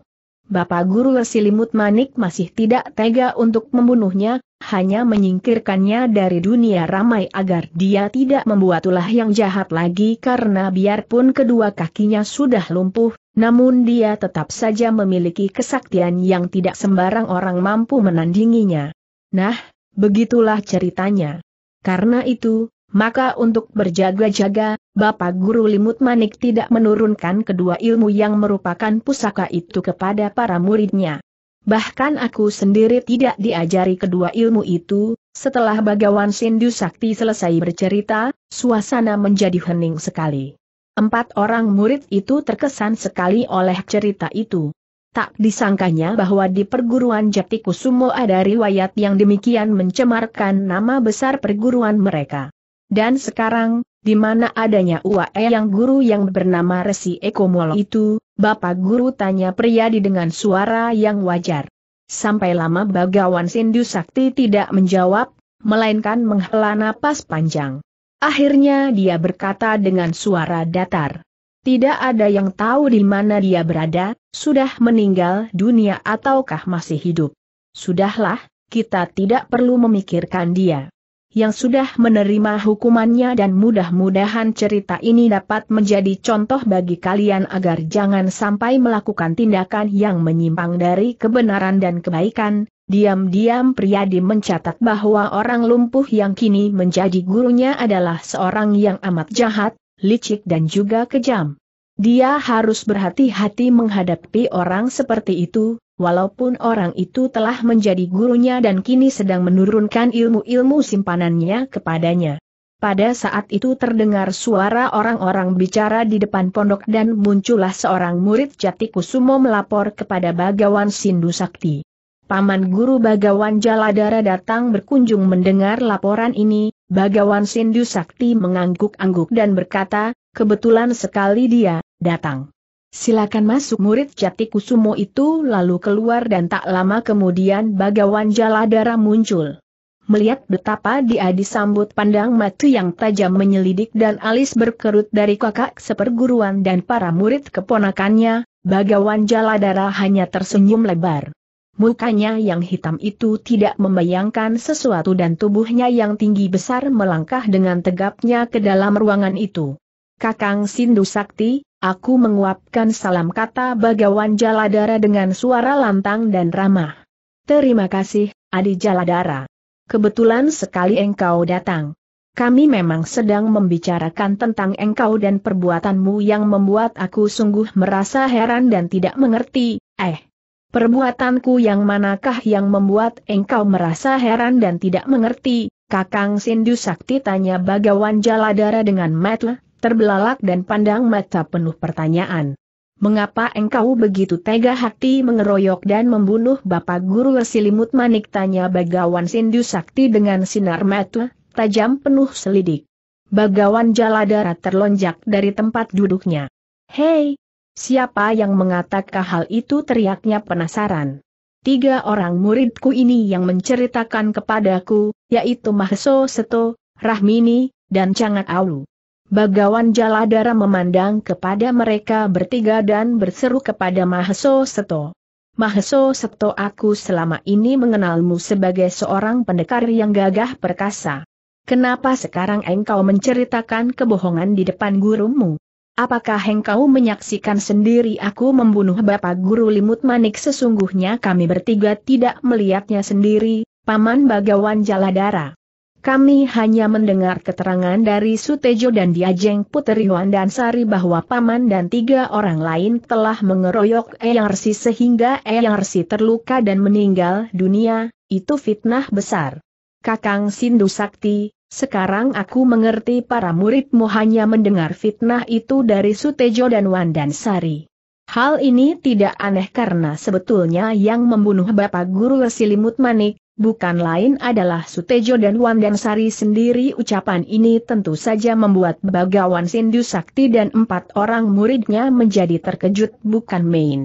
Bapak Guru Silimut Manik masih tidak tega untuk membunuhnya, hanya menyingkirkannya dari dunia ramai agar dia tidak membuat ulah yang jahat lagi karena biarpun kedua kakinya sudah lumpuh, namun dia tetap saja memiliki kesaktian yang tidak sembarang orang mampu menandinginya. Nah, begitulah ceritanya. Karena itu, maka untuk berjaga-jaga, Bapak Guru Limut Manik tidak menurunkan kedua ilmu yang merupakan pusaka itu kepada para muridnya. Bahkan aku sendiri tidak diajari kedua ilmu itu, setelah Bagawan Sindu Sakti selesai bercerita, suasana menjadi hening sekali. Empat orang murid itu terkesan sekali oleh cerita itu. Tak disangkanya bahwa di perguruan Jati Kusumo ada riwayat yang demikian mencemarkan nama besar perguruan mereka. Dan sekarang, di mana adanya UAE yang guru yang bernama Resi Ekomolo itu, Bapak Guru tanya pria di dengan suara yang wajar. Sampai lama Bagawan Sindu Sakti tidak menjawab, melainkan menghela napas panjang. Akhirnya dia berkata dengan suara datar. Tidak ada yang tahu di mana dia berada, sudah meninggal dunia ataukah masih hidup. Sudahlah, kita tidak perlu memikirkan dia. Yang sudah menerima hukumannya dan mudah-mudahan cerita ini dapat menjadi contoh bagi kalian agar jangan sampai melakukan tindakan yang menyimpang dari kebenaran dan kebaikan. Diam-diam Priyadi mencatat bahwa orang lumpuh yang kini menjadi gurunya adalah seorang yang amat jahat, licik dan juga kejam. Dia harus berhati-hati menghadapi orang seperti itu, walaupun orang itu telah menjadi gurunya dan kini sedang menurunkan ilmu-ilmu simpanannya kepadanya. Pada saat itu terdengar suara orang-orang bicara di depan pondok dan muncullah seorang murid jati kusumo melapor kepada Bagawan Sindu Sakti. Paman Guru Bagawan Jaladara datang berkunjung mendengar laporan ini, Bagawan Sindu Sakti mengangguk-angguk dan berkata, kebetulan sekali dia, datang. Silakan masuk murid jati kusumo itu lalu keluar dan tak lama kemudian Bagawan Jaladara muncul. Melihat betapa dia disambut pandang mata yang tajam menyelidik dan alis berkerut dari kakak seperguruan dan para murid keponakannya, Bagawan Jaladara hanya tersenyum lebar. Mukanya yang hitam itu tidak membayangkan sesuatu dan tubuhnya yang tinggi besar melangkah dengan tegapnya ke dalam ruangan itu. Kakang Sindu Sakti, aku menguapkan salam kata Bagawan Jaladara dengan suara lantang dan ramah. Terima kasih, Adi Jaladara. Kebetulan sekali engkau datang. Kami memang sedang membicarakan tentang engkau dan perbuatanmu yang membuat aku sungguh merasa heran dan tidak mengerti, eh. Perbuatanku yang manakah yang membuat engkau merasa heran dan tidak mengerti? Kakang Sindu Sakti tanya Bagawan Jaladara dengan mata terbelalak dan pandang mata penuh pertanyaan. Mengapa engkau begitu tega hati mengeroyok dan membunuh Bapak Guru Silimut Manik tanya Bagawan Sindu Sakti dengan sinar mata, tajam penuh selidik. Bagawan Jaladara terlonjak dari tempat duduknya. Hei, Siapa yang mengatakan hal itu teriaknya penasaran. Tiga orang muridku ini yang menceritakan kepadaku, yaitu Mahso Seto, Rahmini, dan Cangat Aulu. Bagawan Jaladara memandang kepada mereka bertiga dan berseru kepada Mahso Seto. Mahso Seto aku selama ini mengenalmu sebagai seorang pendekar yang gagah perkasa. Kenapa sekarang engkau menceritakan kebohongan di depan gurumu? Apakah engkau menyaksikan sendiri aku membunuh Bapak Guru Limut Manik sesungguhnya kami bertiga tidak melihatnya sendiri, Paman Bagawan Jaladara. Kami hanya mendengar keterangan dari Sutejo dan Diajeng Puteri Yuan dan Sari bahwa Paman dan tiga orang lain telah mengeroyok Resi sehingga Resi terluka dan meninggal dunia, itu fitnah besar. Kakang Sindu Sakti, sekarang aku mengerti para muridmu hanya mendengar fitnah itu dari Sutejo dan Wandan Sari. Hal ini tidak aneh karena sebetulnya yang membunuh Bapak Guru Resilimut Manik, bukan lain adalah Sutejo dan Wandan Sari sendiri. Ucapan ini tentu saja membuat Bagawan Sindu Sakti dan empat orang muridnya menjadi terkejut bukan main.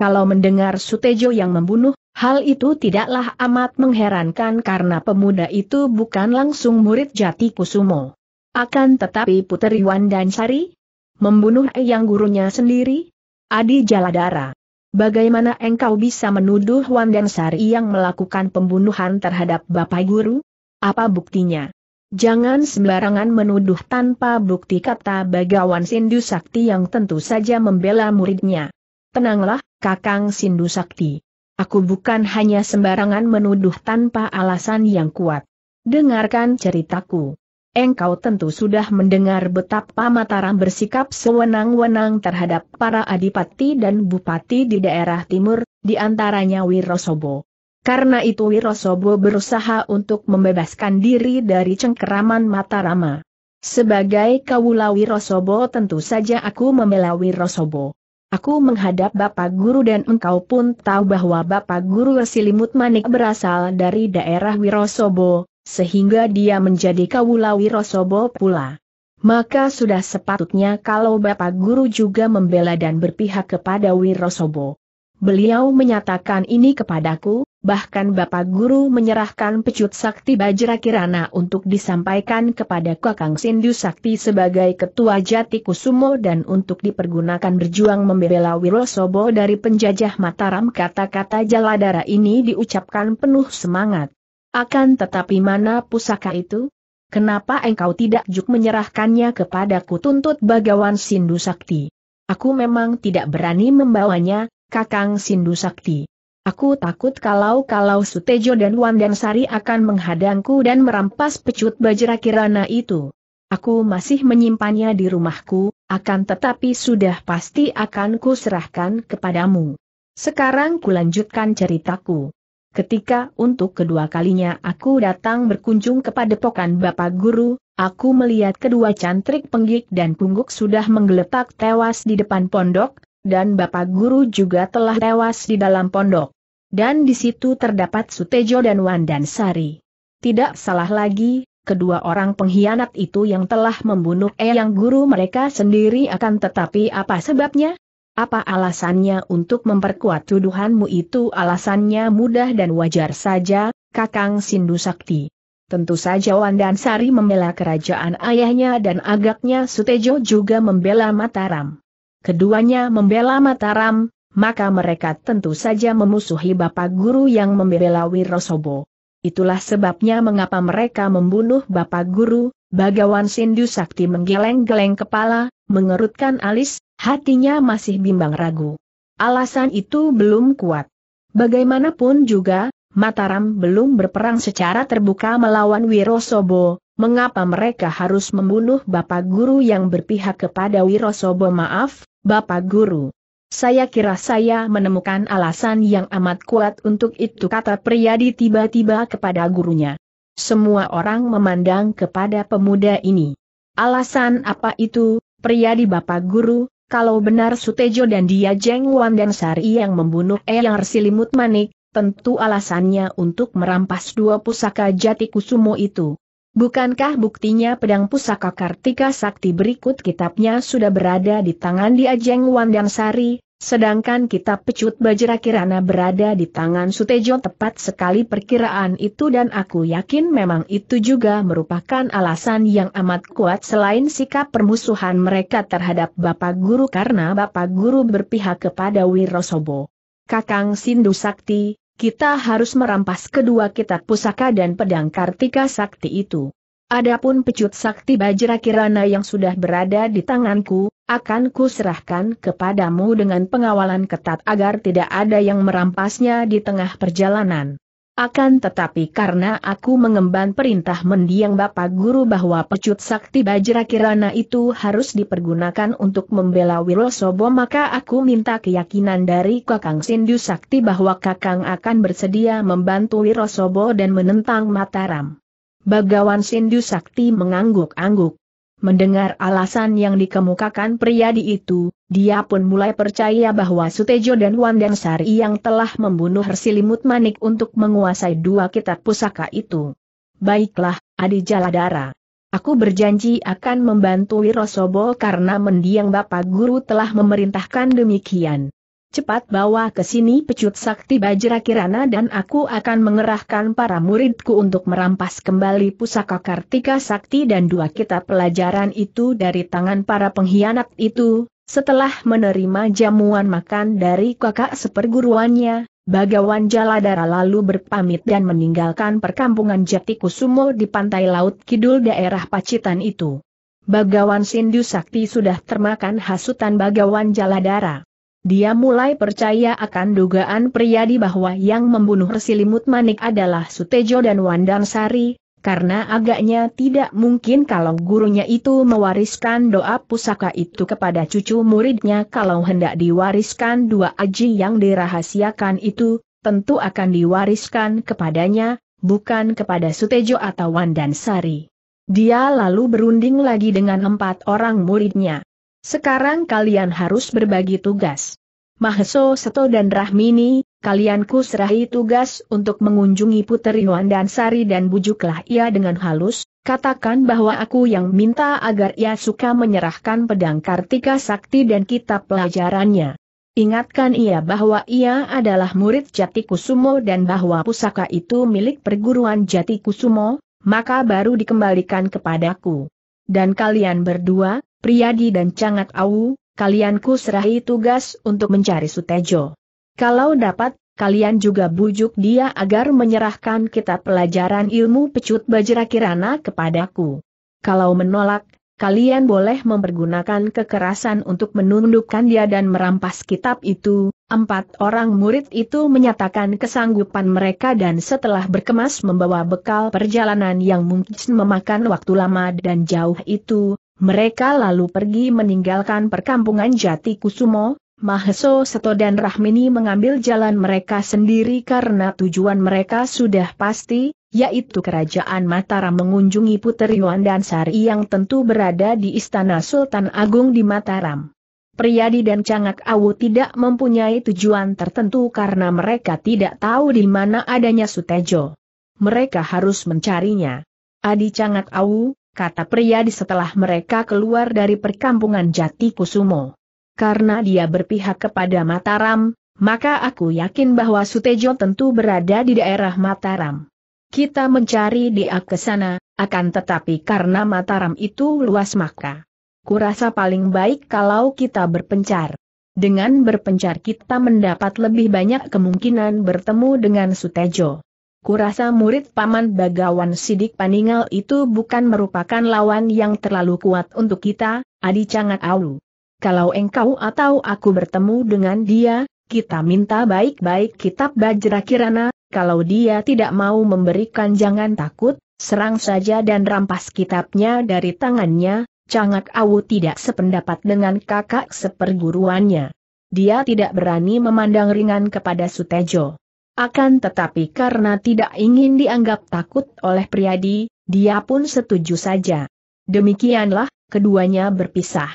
Kalau mendengar Sutejo yang membunuh, hal itu tidaklah amat mengherankan karena pemuda itu bukan langsung murid jati Kusumo. Akan tetapi Puteri Sari? membunuh yang gurunya sendiri? Adi Jaladara. Bagaimana engkau bisa menuduh Sari yang melakukan pembunuhan terhadap Bapak Guru? Apa buktinya? Jangan sembarangan menuduh tanpa bukti kata Bagawan Sindu Sakti yang tentu saja membela muridnya. Tenanglah, Kakang Sindu Sakti. Aku bukan hanya sembarangan menuduh tanpa alasan yang kuat. Dengarkan ceritaku. Engkau tentu sudah mendengar betapa Mataram bersikap sewenang-wenang terhadap para adipati dan bupati di daerah timur, di antaranya Wirosobo. Karena itu Wirosobo berusaha untuk membebaskan diri dari cengkeraman Matarama. Sebagai Kawula Wirosobo tentu saja aku membela Wirosobo. Aku menghadap Bapak Guru dan engkau pun tahu bahwa Bapak Guru Silimut Manik berasal dari daerah Wirosobo, sehingga dia menjadi Kawula Wirosobo pula. Maka sudah sepatutnya kalau Bapak Guru juga membela dan berpihak kepada Wirosobo. Beliau menyatakan ini kepadaku, bahkan Bapak Guru menyerahkan pecut sakti Bajra Kirana untuk disampaikan kepada Kakang Sindu Sakti sebagai Ketua Jati Kusumo dan untuk dipergunakan berjuang membela Wirosobo dari penjajah Mataram kata-kata Jaladara ini diucapkan penuh semangat. Akan tetapi mana pusaka itu? Kenapa engkau tidak juk menyerahkannya kepadaku tuntut bagawan Sindu Sakti? Aku memang tidak berani membawanya, Kakang Sindu Sakti. Aku takut kalau-kalau Sutejo dan Wandansari akan menghadangku dan merampas pecut bajra kirana itu. Aku masih menyimpannya di rumahku, akan tetapi sudah pasti akan kuserahkan kepadamu. Sekarang kulanjutkan ceritaku. Ketika untuk kedua kalinya aku datang berkunjung kepada pokan Bapak Guru, aku melihat kedua cantrik penggik dan pungguk sudah menggeletak tewas di depan pondok, dan Bapak Guru juga telah tewas di dalam pondok. Dan di situ terdapat Sutejo dan Wandan Sari. Tidak salah lagi, kedua orang pengkhianat itu yang telah membunuh Eyang Guru mereka sendiri akan tetapi apa sebabnya? Apa alasannya untuk memperkuat tuduhanmu itu? Alasannya mudah dan wajar saja, Kakang Sindu Sakti. Tentu saja Wandan Sari membela kerajaan ayahnya dan agaknya Sutejo juga membela Mataram. Keduanya membela Mataram, maka mereka tentu saja memusuhi Bapak Guru yang membela Wirosobo. Itulah sebabnya mengapa mereka membunuh Bapak Guru, Bagawan Sindu Sakti menggeleng-geleng kepala, mengerutkan alis, hatinya masih bimbang ragu. Alasan itu belum kuat. Bagaimanapun juga, Mataram belum berperang secara terbuka melawan Wirosobo, mengapa mereka harus membunuh Bapak Guru yang berpihak kepada Wirosobo maaf, Bapak Guru. Saya kira saya menemukan alasan yang amat kuat untuk itu kata Priyadi tiba-tiba kepada gurunya. Semua orang memandang kepada pemuda ini. Alasan apa itu, Priyadi Bapak Guru, kalau benar Sutejo dan dia Jeng Wan dan Sari yang membunuh Eyang Silimut Manik, tentu alasannya untuk merampas dua pusaka jati kusumo itu. Bukankah buktinya pedang pusaka Kartika Sakti berikut kitabnya sudah berada di tangan Diajeng Wandang Sari, sedangkan kitab pecut Bajra Kirana berada di tangan Sutejo tepat sekali perkiraan itu dan aku yakin memang itu juga merupakan alasan yang amat kuat selain sikap permusuhan mereka terhadap Bapak Guru karena Bapak Guru berpihak kepada Wirosobo. Kakang Sindu Sakti, kita harus merampas kedua kitab pusaka dan pedang kartika sakti itu. Adapun pecut sakti Bajra Kirana yang sudah berada di tanganku, akan kuserahkan kepadamu dengan pengawalan ketat agar tidak ada yang merampasnya di tengah perjalanan. Akan tetapi karena aku mengemban perintah mendiang Bapak Guru bahwa pecut sakti Bajra Kirana itu harus dipergunakan untuk membela Wirosobo maka aku minta keyakinan dari Kakang Sindu Sakti bahwa Kakang akan bersedia membantu Wirosobo dan menentang Mataram. Bagawan Sindu Sakti mengangguk-angguk. Mendengar alasan yang dikemukakan pria di itu, dia pun mulai percaya bahwa Sutejo dan Wandansari yang telah membunuh Hersilimut Manik untuk menguasai dua kitab pusaka itu. Baiklah, Adi Jaladara. Aku berjanji akan membantu Wirosobo karena mendiang Bapak Guru telah memerintahkan demikian. Cepat bawa ke sini pecut sakti Bajra Kirana dan aku akan mengerahkan para muridku untuk merampas kembali pusaka Kartika Sakti dan dua kitab pelajaran itu dari tangan para pengkhianat itu. Setelah menerima jamuan makan dari kakak seperguruannya, Bagawan Jaladara lalu berpamit dan meninggalkan perkampungan Jatikusumo di pantai laut kidul daerah Pacitan itu. Bagawan Sindu Sakti sudah termakan hasutan Bagawan Jaladara. Dia mulai percaya akan dugaan Priadi bahwa yang membunuh Resilimut Manik adalah Sutejo dan Wandang Sari, karena agaknya tidak mungkin kalau gurunya itu mewariskan doa pusaka itu kepada cucu muridnya kalau hendak diwariskan dua aji yang dirahasiakan itu, tentu akan diwariskan kepadanya, bukan kepada Sutejo atau Wandansari. Dia lalu berunding lagi dengan empat orang muridnya. Sekarang kalian harus berbagi tugas. Maheso Seto dan Rahmini, kalian kuserahi tugas untuk mengunjungi Puteri dan Sari dan bujuklah ia dengan halus, katakan bahwa aku yang minta agar ia suka menyerahkan pedang Kartika Sakti dan kitab pelajarannya. Ingatkan ia bahwa ia adalah murid Jati Kusumo dan bahwa pusaka itu milik perguruan Jati Kusumo, maka baru dikembalikan kepadaku. Dan kalian berdua, Priyadi dan Cangat Awu, kalian ku serahi tugas untuk mencari Sutejo. Kalau dapat, kalian juga bujuk dia agar menyerahkan kitab pelajaran ilmu pecut bajra kirana kepadaku. Kalau menolak, kalian boleh mempergunakan kekerasan untuk menundukkan dia dan merampas kitab itu. Empat orang murid itu menyatakan kesanggupan mereka dan setelah berkemas membawa bekal perjalanan yang mungkin memakan waktu lama dan jauh itu, mereka lalu pergi meninggalkan perkampungan Jati Kusumo, Maheso Seto dan Rahmini mengambil jalan mereka sendiri karena tujuan mereka sudah pasti, yaitu kerajaan Mataram mengunjungi Puteri Wandan Sari yang tentu berada di Istana Sultan Agung di Mataram. Priyadi dan Cangak Awu tidak mempunyai tujuan tertentu karena mereka tidak tahu di mana adanya Sutejo. Mereka harus mencarinya. Adi Cangak Awu, kata pria di setelah mereka keluar dari perkampungan Jati Kusumo. Karena dia berpihak kepada Mataram, maka aku yakin bahwa Sutejo tentu berada di daerah Mataram. Kita mencari dia ke sana, akan tetapi karena Mataram itu luas maka. Kurasa paling baik kalau kita berpencar. Dengan berpencar kita mendapat lebih banyak kemungkinan bertemu dengan Sutejo kurasa murid Paman Bagawan Sidik Paningal itu bukan merupakan lawan yang terlalu kuat untuk kita, Adi Cangat Au. Kalau engkau atau aku bertemu dengan dia, kita minta baik-baik kitab Bajra Kirana, kalau dia tidak mau memberikan jangan takut, serang saja dan rampas kitabnya dari tangannya, Cangak Awu tidak sependapat dengan kakak seperguruannya. Dia tidak berani memandang ringan kepada Sutejo. Akan tetapi karena tidak ingin dianggap takut oleh Priadi, dia pun setuju saja. Demikianlah, keduanya berpisah.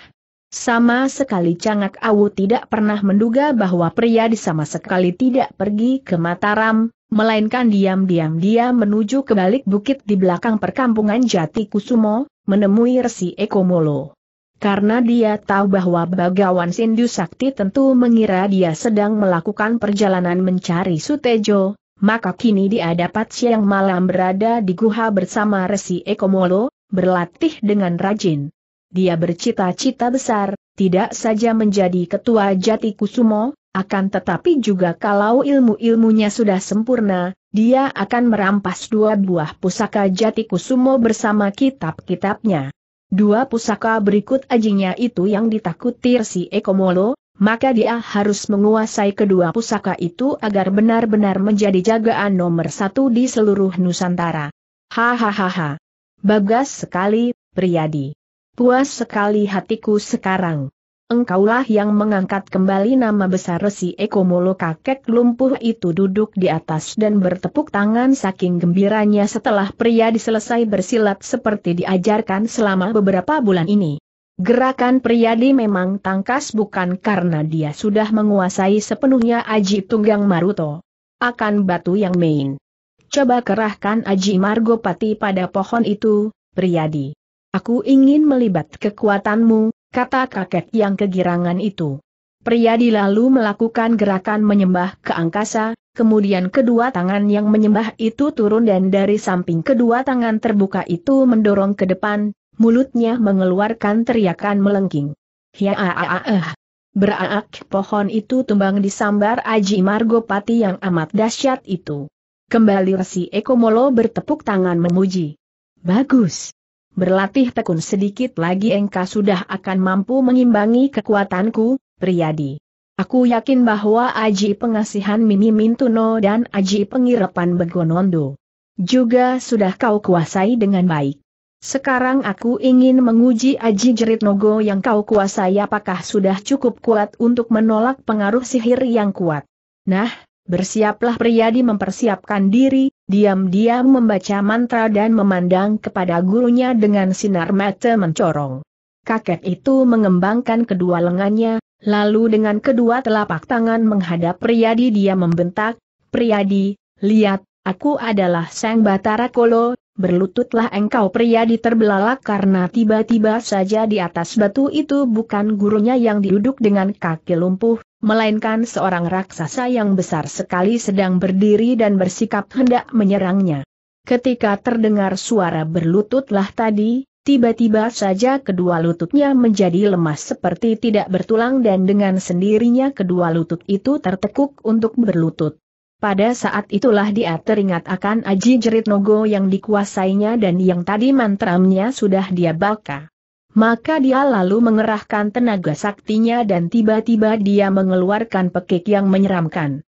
Sama sekali Cangak Awu tidak pernah menduga bahwa Priadi sama sekali tidak pergi ke Mataram, melainkan diam-diam dia menuju ke balik bukit di belakang perkampungan Jati Kusumo, menemui Resi Ekomolo. Karena dia tahu bahwa Bagawan Sindu Sakti tentu mengira dia sedang melakukan perjalanan mencari Sutejo, maka kini dia dapat siang malam berada di guha bersama Resi Ekomolo, berlatih dengan rajin. Dia bercita-cita besar, tidak saja menjadi ketua jati kusumo, akan tetapi juga kalau ilmu-ilmunya sudah sempurna, dia akan merampas dua buah pusaka jati kusumo bersama kitab-kitabnya. Dua pusaka berikut ajinya itu yang ditakuti si Ekomolo, maka dia harus menguasai kedua pusaka itu agar benar-benar menjadi jagaan nomor satu di seluruh Nusantara. Hahaha. Bagas sekali, Priyadi. Puas sekali hatiku sekarang. Engkaulah yang mengangkat kembali nama besar Resi ekomolo kakek lumpuh itu duduk di atas dan bertepuk tangan saking gembiranya setelah pria diselesai bersilat seperti diajarkan selama beberapa bulan ini. Gerakan Priyadi memang tangkas bukan karena dia sudah menguasai sepenuhnya Aji Tunggang Maruto. Akan batu yang main. Coba kerahkan Aji Margopati pada pohon itu, Priyadi. Aku ingin melibat kekuatanmu, kata kakek yang kegirangan itu. Pria lalu melakukan gerakan menyembah ke angkasa, kemudian kedua tangan yang menyembah itu turun dan dari samping kedua tangan terbuka itu mendorong ke depan, mulutnya mengeluarkan teriakan melengking. Hiaaah! Ah, ah, eh. Beraak pohon itu tumbang disambar Aji Margopati yang amat dahsyat itu. Kembali resi Ekomolo bertepuk tangan memuji. Bagus. Berlatih tekun sedikit lagi engkau sudah akan mampu mengimbangi kekuatanku, Priyadi. Aku yakin bahwa Aji Pengasihan Mimi Mintuno dan Aji Pengirepan Begonondo juga sudah kau kuasai dengan baik. Sekarang aku ingin menguji Aji Jerit Nogo yang kau kuasai apakah sudah cukup kuat untuk menolak pengaruh sihir yang kuat. Nah, Bersiaplah Priyadi mempersiapkan diri, diam-diam membaca mantra dan memandang kepada gurunya dengan sinar mata mencorong. Kakek itu mengembangkan kedua lengannya, lalu dengan kedua telapak tangan menghadap Priyadi dia membentak, Priyadi, lihat, aku adalah Sang Batara Kolo, berlututlah engkau Priyadi terbelalak karena tiba-tiba saja di atas batu itu bukan gurunya yang duduk dengan kaki lumpuh, melainkan seorang raksasa yang besar sekali sedang berdiri dan bersikap hendak menyerangnya. Ketika terdengar suara berlututlah tadi, tiba-tiba saja kedua lututnya menjadi lemas seperti tidak bertulang dan dengan sendirinya kedua lutut itu tertekuk untuk berlutut. Pada saat itulah dia teringat akan Aji Jerit Nogo yang dikuasainya dan yang tadi mantramnya sudah dia baka. Maka dia lalu mengerahkan tenaga saktinya dan tiba-tiba dia mengeluarkan pekik yang menyeramkan.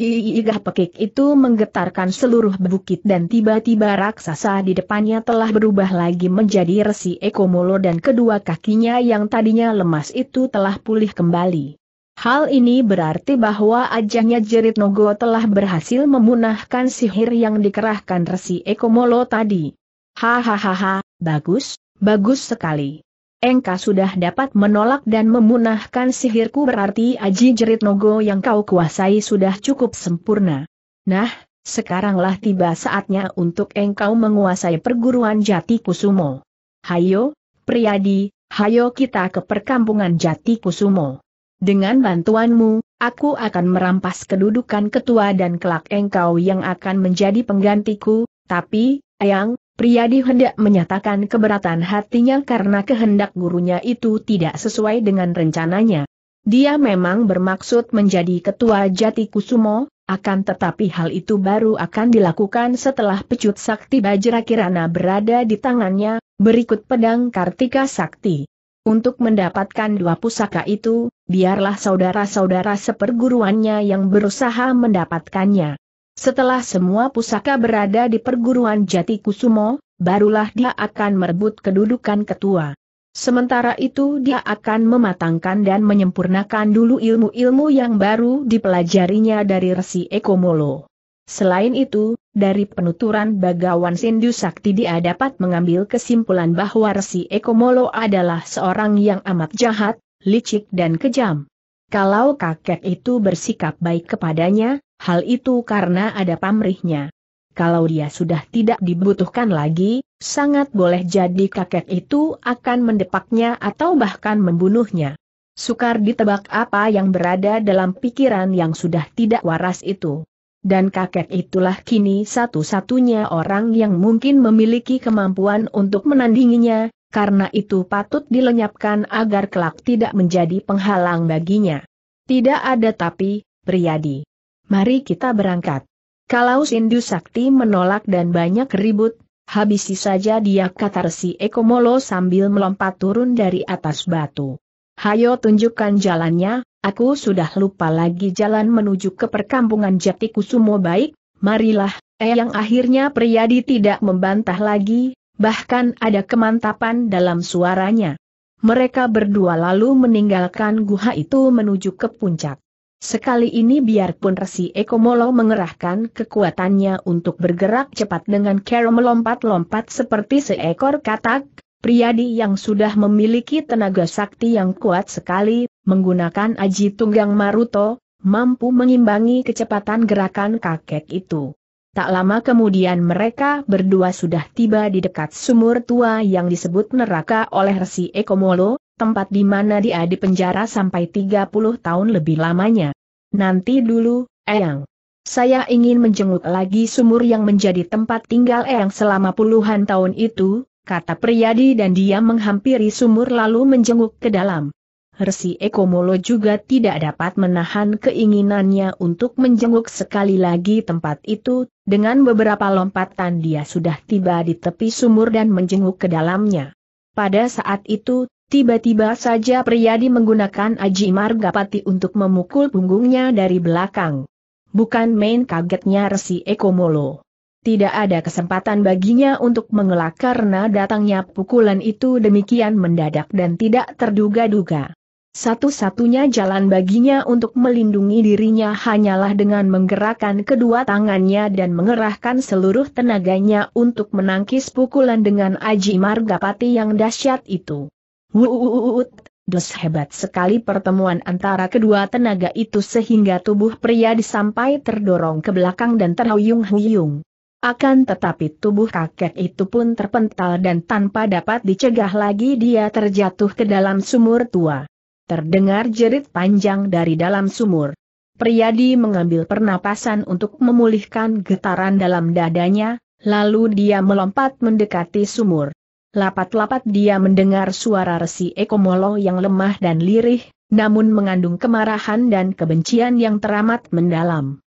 Igah pekik itu menggetarkan seluruh bukit dan tiba-tiba raksasa di depannya telah berubah lagi menjadi resi ekomolo dan kedua kakinya yang tadinya lemas itu telah pulih kembali. Hal ini berarti bahwa ajangnya Jerit Nogo telah berhasil memunahkan sihir yang dikerahkan resi ekomolo tadi. Hahaha, bagus, Bagus sekali. Engkau sudah dapat menolak dan memunahkan sihirku berarti aji jerit nogo yang kau kuasai sudah cukup sempurna. Nah, sekaranglah tiba saatnya untuk engkau menguasai perguruan jati kusumo. Hayo, Priyadi, hayo kita ke perkampungan jati kusumo. Dengan bantuanmu, aku akan merampas kedudukan ketua dan kelak engkau yang akan menjadi penggantiku, tapi, Ayang. Priyadi hendak menyatakan keberatan hatinya karena kehendak gurunya itu tidak sesuai dengan rencananya. Dia memang bermaksud menjadi ketua Jati Kusumo, akan tetapi hal itu baru akan dilakukan setelah pecut sakti Bajra Kirana berada di tangannya, berikut pedang Kartika Sakti. Untuk mendapatkan dua pusaka itu, biarlah saudara-saudara seperguruannya yang berusaha mendapatkannya. Setelah semua pusaka berada di perguruan Jati Kusumo, barulah dia akan merebut kedudukan ketua. Sementara itu dia akan mematangkan dan menyempurnakan dulu ilmu-ilmu yang baru dipelajarinya dari Resi Ekomolo. Selain itu, dari penuturan Bagawan Sindu Sakti dia dapat mengambil kesimpulan bahwa Resi Ekomolo adalah seorang yang amat jahat, licik dan kejam. Kalau kakek itu bersikap baik kepadanya, Hal itu karena ada pamrihnya. Kalau dia sudah tidak dibutuhkan lagi, sangat boleh jadi kakek itu akan mendepaknya atau bahkan membunuhnya. Sukar ditebak apa yang berada dalam pikiran yang sudah tidak waras itu. Dan kakek itulah kini satu-satunya orang yang mungkin memiliki kemampuan untuk menandinginya, karena itu patut dilenyapkan agar kelak tidak menjadi penghalang baginya. Tidak ada tapi, Priyadi mari kita berangkat. Kalau Sindu Sakti menolak dan banyak ribut, habisi saja dia kata Resi Ekomolo sambil melompat turun dari atas batu. Hayo tunjukkan jalannya, aku sudah lupa lagi jalan menuju ke perkampungan Jatikusumo baik, marilah, eh yang akhirnya Priyadi tidak membantah lagi, bahkan ada kemantapan dalam suaranya. Mereka berdua lalu meninggalkan guha itu menuju ke puncak. Sekali ini biarpun Resi Ekomolo mengerahkan kekuatannya untuk bergerak cepat dengan cara melompat-lompat seperti seekor katak, priadi yang sudah memiliki tenaga sakti yang kuat sekali, menggunakan aji tunggang Maruto, mampu mengimbangi kecepatan gerakan kakek itu. Tak lama kemudian mereka berdua sudah tiba di dekat sumur tua yang disebut neraka oleh Resi Ekomolo, tempat di mana dia dipenjara sampai 30 tahun lebih lamanya. Nanti dulu, Eyang. Saya ingin menjenguk lagi sumur yang menjadi tempat tinggal Eyang selama puluhan tahun itu, kata Priyadi dan dia menghampiri sumur lalu menjenguk ke dalam. Resi Ekomolo juga tidak dapat menahan keinginannya untuk menjenguk sekali lagi tempat itu, dengan beberapa lompatan dia sudah tiba di tepi sumur dan menjenguk ke dalamnya. Pada saat itu, tiba-tiba saja Priyadi menggunakan Aji Margapati untuk memukul punggungnya dari belakang. Bukan main kagetnya Resi Ekomolo. Tidak ada kesempatan baginya untuk mengelak karena datangnya pukulan itu demikian mendadak dan tidak terduga-duga. Satu-satunya jalan baginya untuk melindungi dirinya hanyalah dengan menggerakkan kedua tangannya dan mengerahkan seluruh tenaganya untuk menangkis pukulan dengan Aji Margapati yang dahsyat itu. Wuuut, dos hebat sekali pertemuan antara kedua tenaga itu sehingga tubuh pria disampai terdorong ke belakang dan terhuyung-huyung. Akan tetapi tubuh kakek itu pun terpental dan tanpa dapat dicegah lagi dia terjatuh ke dalam sumur tua. Terdengar jerit panjang dari dalam sumur. Priyadi mengambil pernapasan untuk memulihkan getaran dalam dadanya, lalu dia melompat mendekati sumur. Lapat-lapat dia mendengar suara resi Ekomolo yang lemah dan lirih, namun mengandung kemarahan dan kebencian yang teramat mendalam.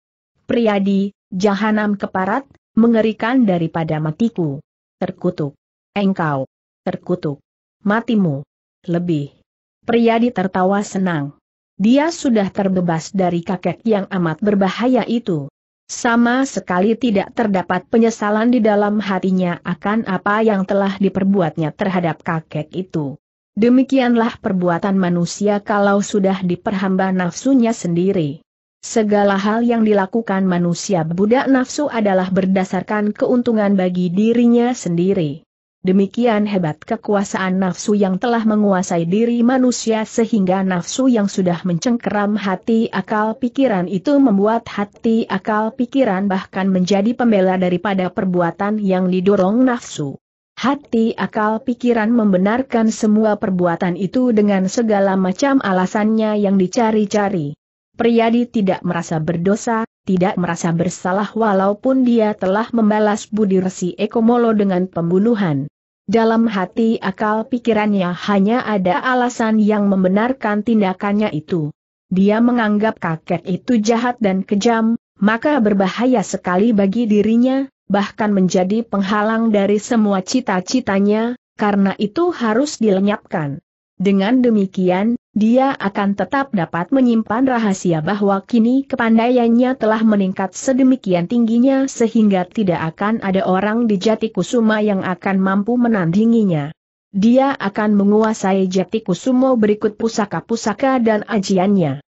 Priyadi, jahanam keparat, mengerikan daripada matiku. Terkutuk. Engkau. Terkutuk. Matimu. Lebih. Pria tertawa senang. Dia sudah terbebas dari kakek yang amat berbahaya itu. Sama sekali tidak terdapat penyesalan di dalam hatinya akan apa yang telah diperbuatnya terhadap kakek itu. Demikianlah perbuatan manusia kalau sudah diperhamba nafsunya sendiri. Segala hal yang dilakukan manusia budak nafsu adalah berdasarkan keuntungan bagi dirinya sendiri. Demikian hebat kekuasaan nafsu yang telah menguasai diri manusia sehingga nafsu yang sudah mencengkeram hati akal pikiran itu membuat hati akal pikiran bahkan menjadi pembela daripada perbuatan yang didorong nafsu. Hati akal pikiran membenarkan semua perbuatan itu dengan segala macam alasannya yang dicari-cari. Priyadi tidak merasa berdosa, tidak merasa bersalah walaupun dia telah membalas budi resi Ekomolo dengan pembunuhan. Dalam hati akal pikirannya hanya ada alasan yang membenarkan tindakannya itu. Dia menganggap kakek itu jahat dan kejam, maka berbahaya sekali bagi dirinya, bahkan menjadi penghalang dari semua cita-citanya, karena itu harus dilenyapkan. Dengan demikian, dia akan tetap dapat menyimpan rahasia bahwa kini kepandaiannya telah meningkat sedemikian tingginya sehingga tidak akan ada orang di Jati Kusuma yang akan mampu menandinginya. Dia akan menguasai Jati Kusumo berikut pusaka-pusaka dan ajiannya.